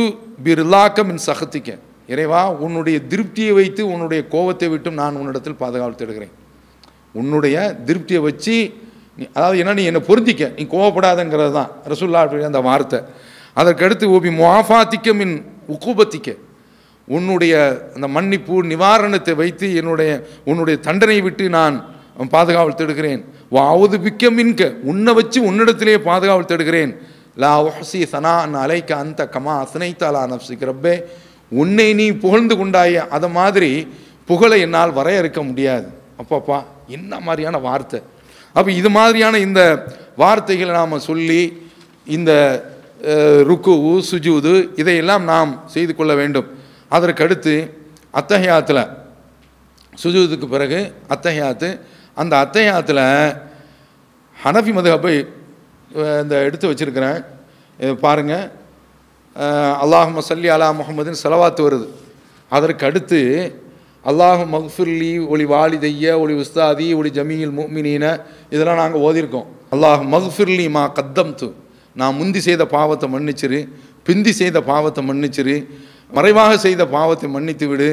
பிர்லாக்கம் மின் சகத்திக்க இறைவா உன்னுடைய திருப்தியை வைத்து உன்னுடைய கோபத்தை விட்டும் நான் உன்னிடத்தில் பாதுகாத்துடுகிறேன் உன்னுடைய திருப்தியை வச்சு நீ அதாவது என்ன நீ என்னை பொருந்திக்க நீ கோவப்படாதங்கிறது தான் ரசுல்லா அந்த வார்த்தை அதற்கடுத்து ஓபி முவாஃபாத்திக்க மின் உக்கூபத்திக்க உன்னுடைய அந்த மன்னிப்பு நிவாரணத்தை வைத்து என்னுடைய உன்னுடைய தண்டனை விட்டு நான் பாதுகாவல் தேடுகிறேன் வா அவது பிக்க மின்க உன்னை வச்சு உன்னிடத்திலேயே பாதுகாவல் தேடுகிறேன் லா ஒஹசி சனா அலைக்க அந்த கமா அசனைத்தாலா நப்சிக்கிறப்பே உன்னை நீ புகழ்ந்து கொண்டாய அதை மாதிரி புகழை என்னால் வரையறுக்க முடியாது அப்பாப்பா என்ன மாதிரியான வார்த்தை அப்போ இது மாதிரியான இந்த வார்த்தைகளை நாம் சொல்லி இந்த ருக்குவு சுஜூது இதையெல்லாம் நாம் செய்து கொள்ள வேண்டும் அதற்கடுத்து அத்தகையாத்தில் சுஜூதுக்கு பிறகு அத்தகையாத்து அந்த அத்தகையாத்தில் ஹனஃபி மதுகப்பை இந்த எடுத்து வச்சுருக்கிறேன் பாருங்கள் அல்லாஹும் சல்லி அலா முகமதுன்னு செலவாத்து வருது அதற்கு அடுத்து அல்லாஹு மஹ்ஃபிர்லி ஒளி வாலிதைய ஒளி உஸ்தாதி ஒளி ஜமீல் முமினின இதெல்லாம் நாங்கள் ஓதியிருக்கோம் அல்லாஹ் மஹ்ஃபிர்லி மா கத்தம் து நான் முந்தி செய்த பாவத்தை மன்னிச்சிரு பிந்தி செய்த பாவத்தை மன்னிச்சிரு மறைவாக செய்த பாவத்தை மன்னித்து விடு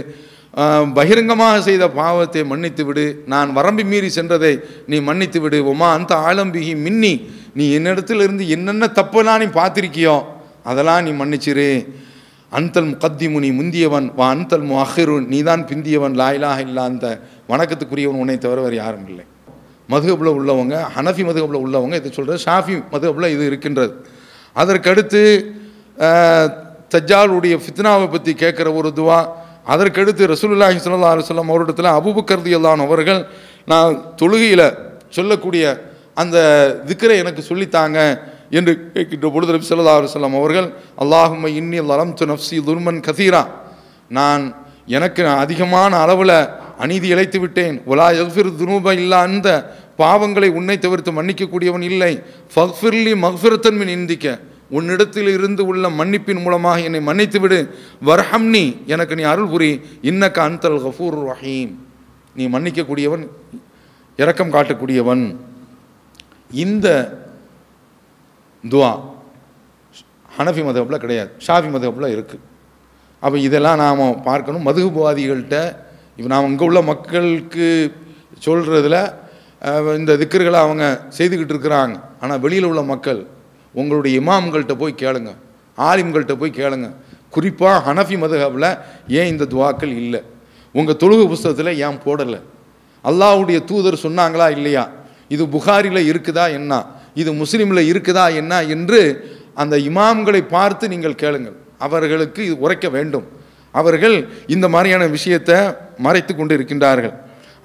பகிரங்கமாக செய்த பாவத்தை மன்னித்து விடு நான் வரம்பி மீறி சென்றதை நீ மன்னித்து விடு உமா அந்த ஆலம்பிகி மின்னி நீ என்னிடத்திலிருந்து என்னென்ன தப்பெல்லாம் நீ பார்த்துருக்கியோ அதெல்லாம் நீ மன்னிச்சிரு அந்தல் முகத்திமு நீ முந்தியவன் வா அந்தல் முஹிருன் நீ தான் பிந்தியவன் லாயிலாக இல்லா அந்த வணக்கத்துக்குரியவன் உன்னை தவிர வேறு யாரும் இல்லை மதுகபில் உள்ளவங்க ஹனஃபி மதுகபில் உள்ளவங்க இதை சொல்கிறது ஷாஃபி மதுகபில் இது இருக்கின்றது அதற்கடுத்து சஜ்ஜாலுடைய ஃபித்னாவை பற்றி கேட்குற ஒரு துவா அதற்கடுத்து ரசூலுல்லாஹி சொல்லா அலுவலம் அவரிடத்தில் அபுபக்கர்தி அல்லான் அவர்கள் நான் தொழுகையில் சொல்லக்கூடிய அந்த திக்கரை எனக்கு சொல்லித்தாங்க என்று கேட்கின்ற பொழுது ரபி சொல்லா சொல்லம் அவர்கள் அல்லாஹும் இன்னி லலம் து நப்சி துர்மன் கசீரா நான் எனக்கு அதிகமான அளவில் அநீதி இழைத்து விட்டேன் உலா எஃபிர் துனூப இல்லா அந்த பாவங்களை உன்னை தவிர்த்து மன்னிக்கக்கூடியவன் இல்லை ஃபஃபிர்லி மஃபிரத்தன்மின் இந்திக்க உன்னிடத்தில் இருந்து உள்ள மன்னிப்பின் மூலமாக என்னை மன்னித்து விடு வர்ஹம் நீ எனக்கு நீ அருள் புரி இன்னக்க அந்தல் ஹஃபூர் ரஹீம் நீ மன்னிக்கக்கூடியவன் இரக்கம் காட்டக்கூடியவன் இந்த துவா ஹனஃபி மதப்பில் கிடையாது ஷாஃபி மதப்பில் இருக்குது அப்போ இதெல்லாம் நாம் பார்க்கணும் மதுகுபுவாதிகள்கிட்ட இப்போ நாம் இங்கே உள்ள மக்களுக்கு சொல்கிறதுல இந்த திக்கர்களை அவங்க செய்துக்கிட்டு இருக்கிறாங்க ஆனால் வெளியில் உள்ள மக்கள் உங்களுடைய இமாம்கள்கிட்ட போய் கேளுங்க ஆலிம்கள்கிட்ட போய் கேளுங்க குறிப்பாக ஹனஃபி மதுகாவில் ஏன் இந்த துவாக்கள் இல்லை உங்கள் தொழுகு புஸ்தகத்தில் ஏன் போடலை அல்லாவுடைய தூதர் சொன்னாங்களா இல்லையா இது புகாரில் இருக்குதா என்ன இது முஸ்லீமில் இருக்குதா என்ன என்று அந்த இமாம்களை பார்த்து நீங்கள் கேளுங்கள் அவர்களுக்கு இது உரைக்க வேண்டும் அவர்கள் இந்த மாதிரியான விஷயத்தை மறைத்து கொண்டு இருக்கின்றார்கள்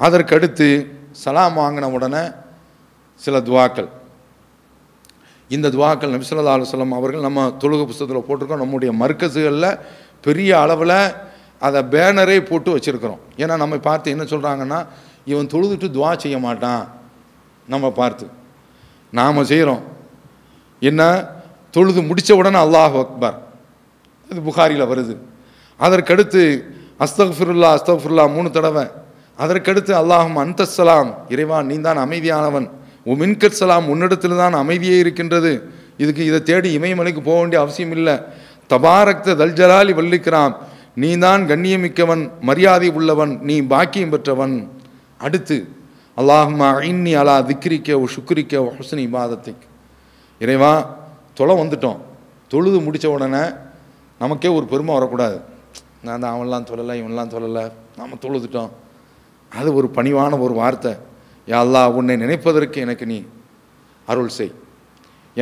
அதற்கடுத்து சலாம் வாங்கின உடனே சில துவாக்கள் இந்த துவாக்கள் நபிசல்லா அலுவலம் அவர்கள் நம்ம தொழுக புஸ்தகத்தில் போட்டிருக்கோம் நம்முடைய மர்க்கஸுகளில் பெரிய அளவில் அதை பேனரே போட்டு வச்சுருக்கிறோம் ஏன்னா நம்ம பார்த்து என்ன சொல்கிறாங்கன்னா இவன் தொழுதுட்டு துவா செய்ய மாட்டான் நம்ம பார்த்து நாம் செய்கிறோம் என்ன தொழுது முடித்த உடனே அல்லாஹ் அக்பர் இது புகாரியில் வருது அதற்கடுத்து அஸ்தஃபுருல்லா அஸ்தஃபுருல்லா மூணு தடவை அதற்கடுத்து அல்லாஹும் அந்தஸ்லாம் இறைவான் நீ தான் அமைதியானவன் உன் சலாம் உன்னிடத்தில் தான் அமைதியே இருக்கின்றது இதுக்கு இதை தேடி இமயமலைக்கு போக வேண்டிய அவசியம் இல்லை தபாரக்த தல்ஜலாலி வல்லிக்கிறாம் நீ தான் கண்ணியமிக்கவன் மரியாதை உள்ளவன் நீ பாக்கியம் பெற்றவன் அடுத்து அல்லாஹுமா இன்னி அலா திக்ரிக்க சுக்ரிக்க ஹசனி இபாதத்துக்கு இறைவா தொலை வந்துட்டோம் தொழுது முடித்த உடனே நமக்கே ஒரு பெருமை வரக்கூடாது நான் தான் அவன்லாம் தொழலை இவன்லாம் தொழலை நாம் தொழுதுட்டோம் அது ஒரு பணிவான ஒரு வார்த்தை யா அல்லா உன்னை நினைப்பதற்கு எனக்கு நீ அருள் செய்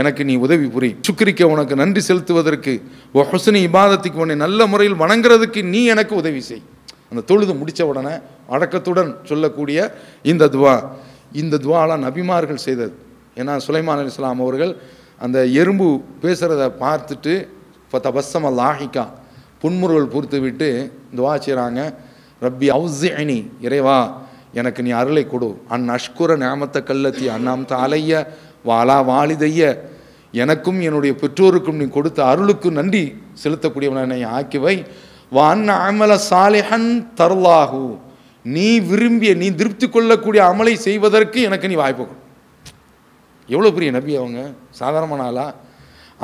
எனக்கு நீ உதவி புரி சுக்கிரிக்க உனக்கு நன்றி செலுத்துவதற்கு ஹொசனி இபாதத்துக்கு உன்னை நல்ல முறையில் வணங்குறதுக்கு நீ எனக்கு உதவி செய் அந்த தொழுது முடித்த உடனே அடக்கத்துடன் சொல்லக்கூடிய இந்த துவா இந்த துவாலாம் நபிமார்கள் செய்தது ஏன்னா சுலைமான் அலி இஸ்லாம் அவர்கள் அந்த எறும்பு பேசுகிறத பார்த்துட்டு இப்போ தபசம லாஹிக்கா புன்முறுவல் பொறுத்து விட்டு துவா செய்கிறாங்க ரப்பி அவுசி அணி இறைவா எனக்கு நீ அருளை கொடு அன் அஷ்குர நேமத்த கல்லத்தி அண்ணாம் தாலைய வாலா வாலிதைய எனக்கும் என்னுடைய பெற்றோருக்கும் நீ கொடுத்த அருளுக்கு நன்றி செலுத்தக்கூடியவனை ஆக்கிவை வான் அமல சாலிஹன் தருளாகு நீ விரும்பிய நீ திருப்தி கொள்ளக்கூடிய அமலை செய்வதற்கு எனக்கு நீ வாய்ப்பு கொடு எவ்வளோ பெரிய நபி அவங்க சாதாரணமானாலா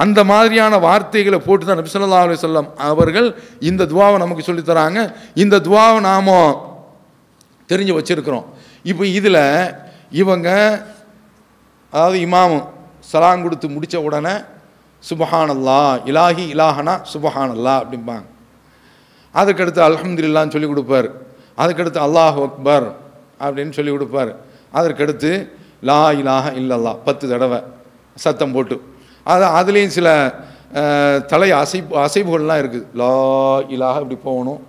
அந்த மாதிரியான வார்த்தைகளை போட்டு தான் நபி சொல்லா அலுவலி சொல்லம் அவர்கள் இந்த துவாவை நமக்கு சொல்லித்தராங்க இந்த துவாவை நாமோ தெரிஞ்சு வச்சுருக்கிறோம் இப்போ இதில் இவங்க அதாவது இமாமு சலாம் கொடுத்து முடித்த உடனே சுபஹானல்லா இலாஹி இலாஹனா சுபஹானல்லா அப்படிம்பாங்க அதுக்கடுத்து அலமதுல்லான்னு சொல்லி கொடுப்பார் அதுக்கடுத்து அல்லாஹ் அக்பர் அப்படின்னு சொல்லி கொடுப்பார் அதற்கடுத்து லா இலாக இல்லல்லா பத்து தடவை சத்தம் போட்டு அது அதுலேயும் சில தலை அசைப்பு அசைப்புகள்லாம் இருக்குது லா இலாக இப்படி போகணும்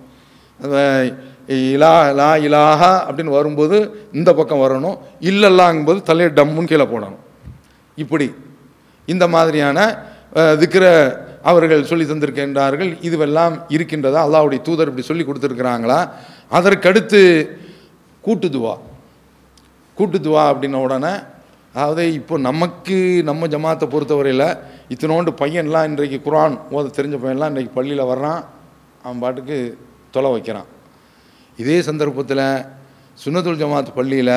இலா லா இலாஹா அப்படின்னு வரும்போது இந்த பக்கம் வரணும் இல்லல்லாங்கும்போது தலையை டம்முன்னு கீழே போடணும் இப்படி இந்த மாதிரியான திக்கிற அவர்கள் சொல்லி தந்திருக்கின்றார்கள் இதுவெல்லாம் இருக்கின்றதா அல்லாவுடைய தூதர் இப்படி சொல்லி கொடுத்துருக்குறாங்களா அதற்கடுத்து கூட்டுதுவா கூட்டுதுவா அப்படின்ன உடனே அதாவது இப்போ நமக்கு நம்ம ஜமாத்தை பொறுத்தவரையில் இத்தனோண்டு பையன்லாம் இன்றைக்கு குரான் ஓத தெரிஞ்ச பையன்லாம் இன்றைக்கி பள்ளியில் வர்றான் அவன் பாட்டுக்கு தொலை வைக்கிறான் இதே சந்தர்ப்பத்தில் சுனதுல் ஜமாத் பள்ளியில்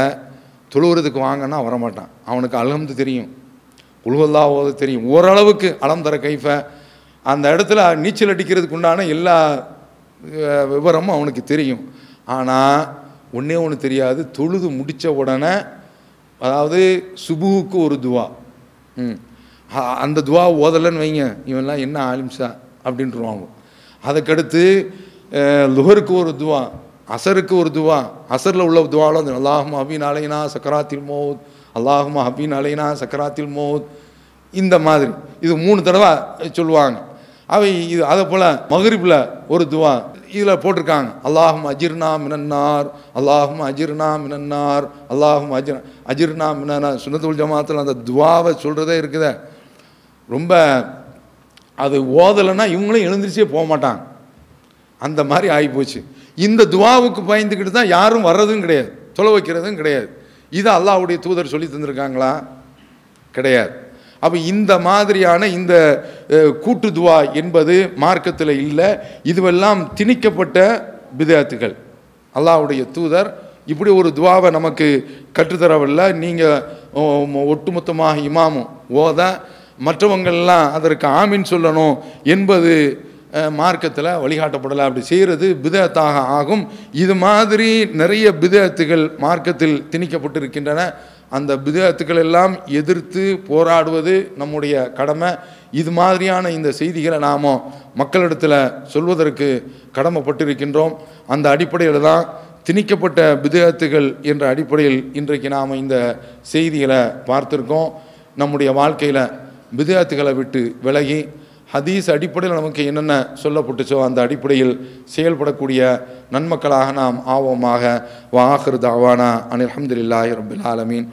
தொழுகிறதுக்கு வாங்கன்னா வரமாட்டான் அவனுக்கு அலம்து தெரியும் உழுவல்லா ஓத தெரியும் ஓரளவுக்கு அலம் தர கைஃபை அந்த இடத்துல நீச்சல் அடிக்கிறதுக்கு உண்டான எல்லா விவரமும் அவனுக்கு தெரியும் ஆனால் ஒன்றே ஒன்று தெரியாது தொழுது முடித்த உடனே அதாவது சுபுவுக்கு ஒரு துவா ம் அந்த துவா ஓதலைன்னு வைங்க இவன்லாம் என்ன ஆலிம்சா அப்படின்ட்டுருவாங்க அதுக்கடுத்து லுகருக்கு ஒரு துவா அசருக்கு ஒரு துவா அசரில் உள்ள துவாவில் வந்து அல்லாஹும் ஹபீன் அலைனா சக்கராத்தில் மோத் அல்லாஹும் ஹபீன் அலைனா சக்கராத்தில் மோத் இந்த மாதிரி இது மூணு தடவை சொல்லுவாங்க அவை இது அதை போல் மகரிப்பில் ஒரு துவா இதில் போட்டிருக்காங்க அல்லாஹும் அஜிர்னா மினன்னார் அல்லாஹும் அஜிர்னா மினன்னார் அல்லாஹும் அஜி அஜிர்னா மினன்னார் சுனத்துல் ஜமாத்தில் அந்த துவாவை சொல்கிறதே இருக்குத ரொம்ப அது ஓதலைன்னா இவங்களும் எழுந்திரிச்சே போக மாட்டாங்க அந்த மாதிரி ஆகிப்போச்சு இந்த துவாவுக்கு பயந்துக்கிட்டு தான் யாரும் வர்றதும் கிடையாது தொலை வைக்கிறதும் கிடையாது இது அல்லாவுடைய தூதர் சொல்லி தந்திருக்காங்களா கிடையாது அப்போ இந்த மாதிரியான இந்த கூட்டு துவா என்பது மார்க்கத்தில் இல்லை இதுவெல்லாம் திணிக்கப்பட்ட விதத்துகள் அல்லாவுடைய தூதர் இப்படி ஒரு துவாவை நமக்கு கற்றுத்தரவில்லை நீங்கள் ஒட்டுமொத்தமாக இமாமும் ஓத மற்றவங்கள்லாம் அதற்கு ஆமின் சொல்லணும் என்பது மார்க்கத்தில் வழிகாட்டப்படலை அப்படி செய்கிறது பிதத்தாக ஆகும் இது மாதிரி நிறைய பிதத்துகள் மார்க்கத்தில் திணிக்கப்பட்டு இருக்கின்றன அந்த பிதத்துக்கள் எல்லாம் எதிர்த்து போராடுவது நம்முடைய கடமை இது மாதிரியான இந்த செய்திகளை நாம் மக்களிடத்தில் சொல்வதற்கு கடமைப்பட்டிருக்கின்றோம் அந்த அடிப்படையில் தான் திணிக்கப்பட்ட பிதத்துகள் என்ற அடிப்படையில் இன்றைக்கு நாம் இந்த செய்திகளை பார்த்துருக்கோம் நம்முடைய வாழ்க்கையில் பிதத்துகளை விட்டு விலகி ஹதீஸ் அடிப்படையில் நமக்கு என்னென்ன சொல்லப்பட்டுச்சோ அந்த அடிப்படையில் செயல்படக்கூடிய நன்மக்களாக நாம் ஆவோமாக வாஹர் தாவானா அனில் அஹமதுல்லாஹி ரபுல் ஆலமீன்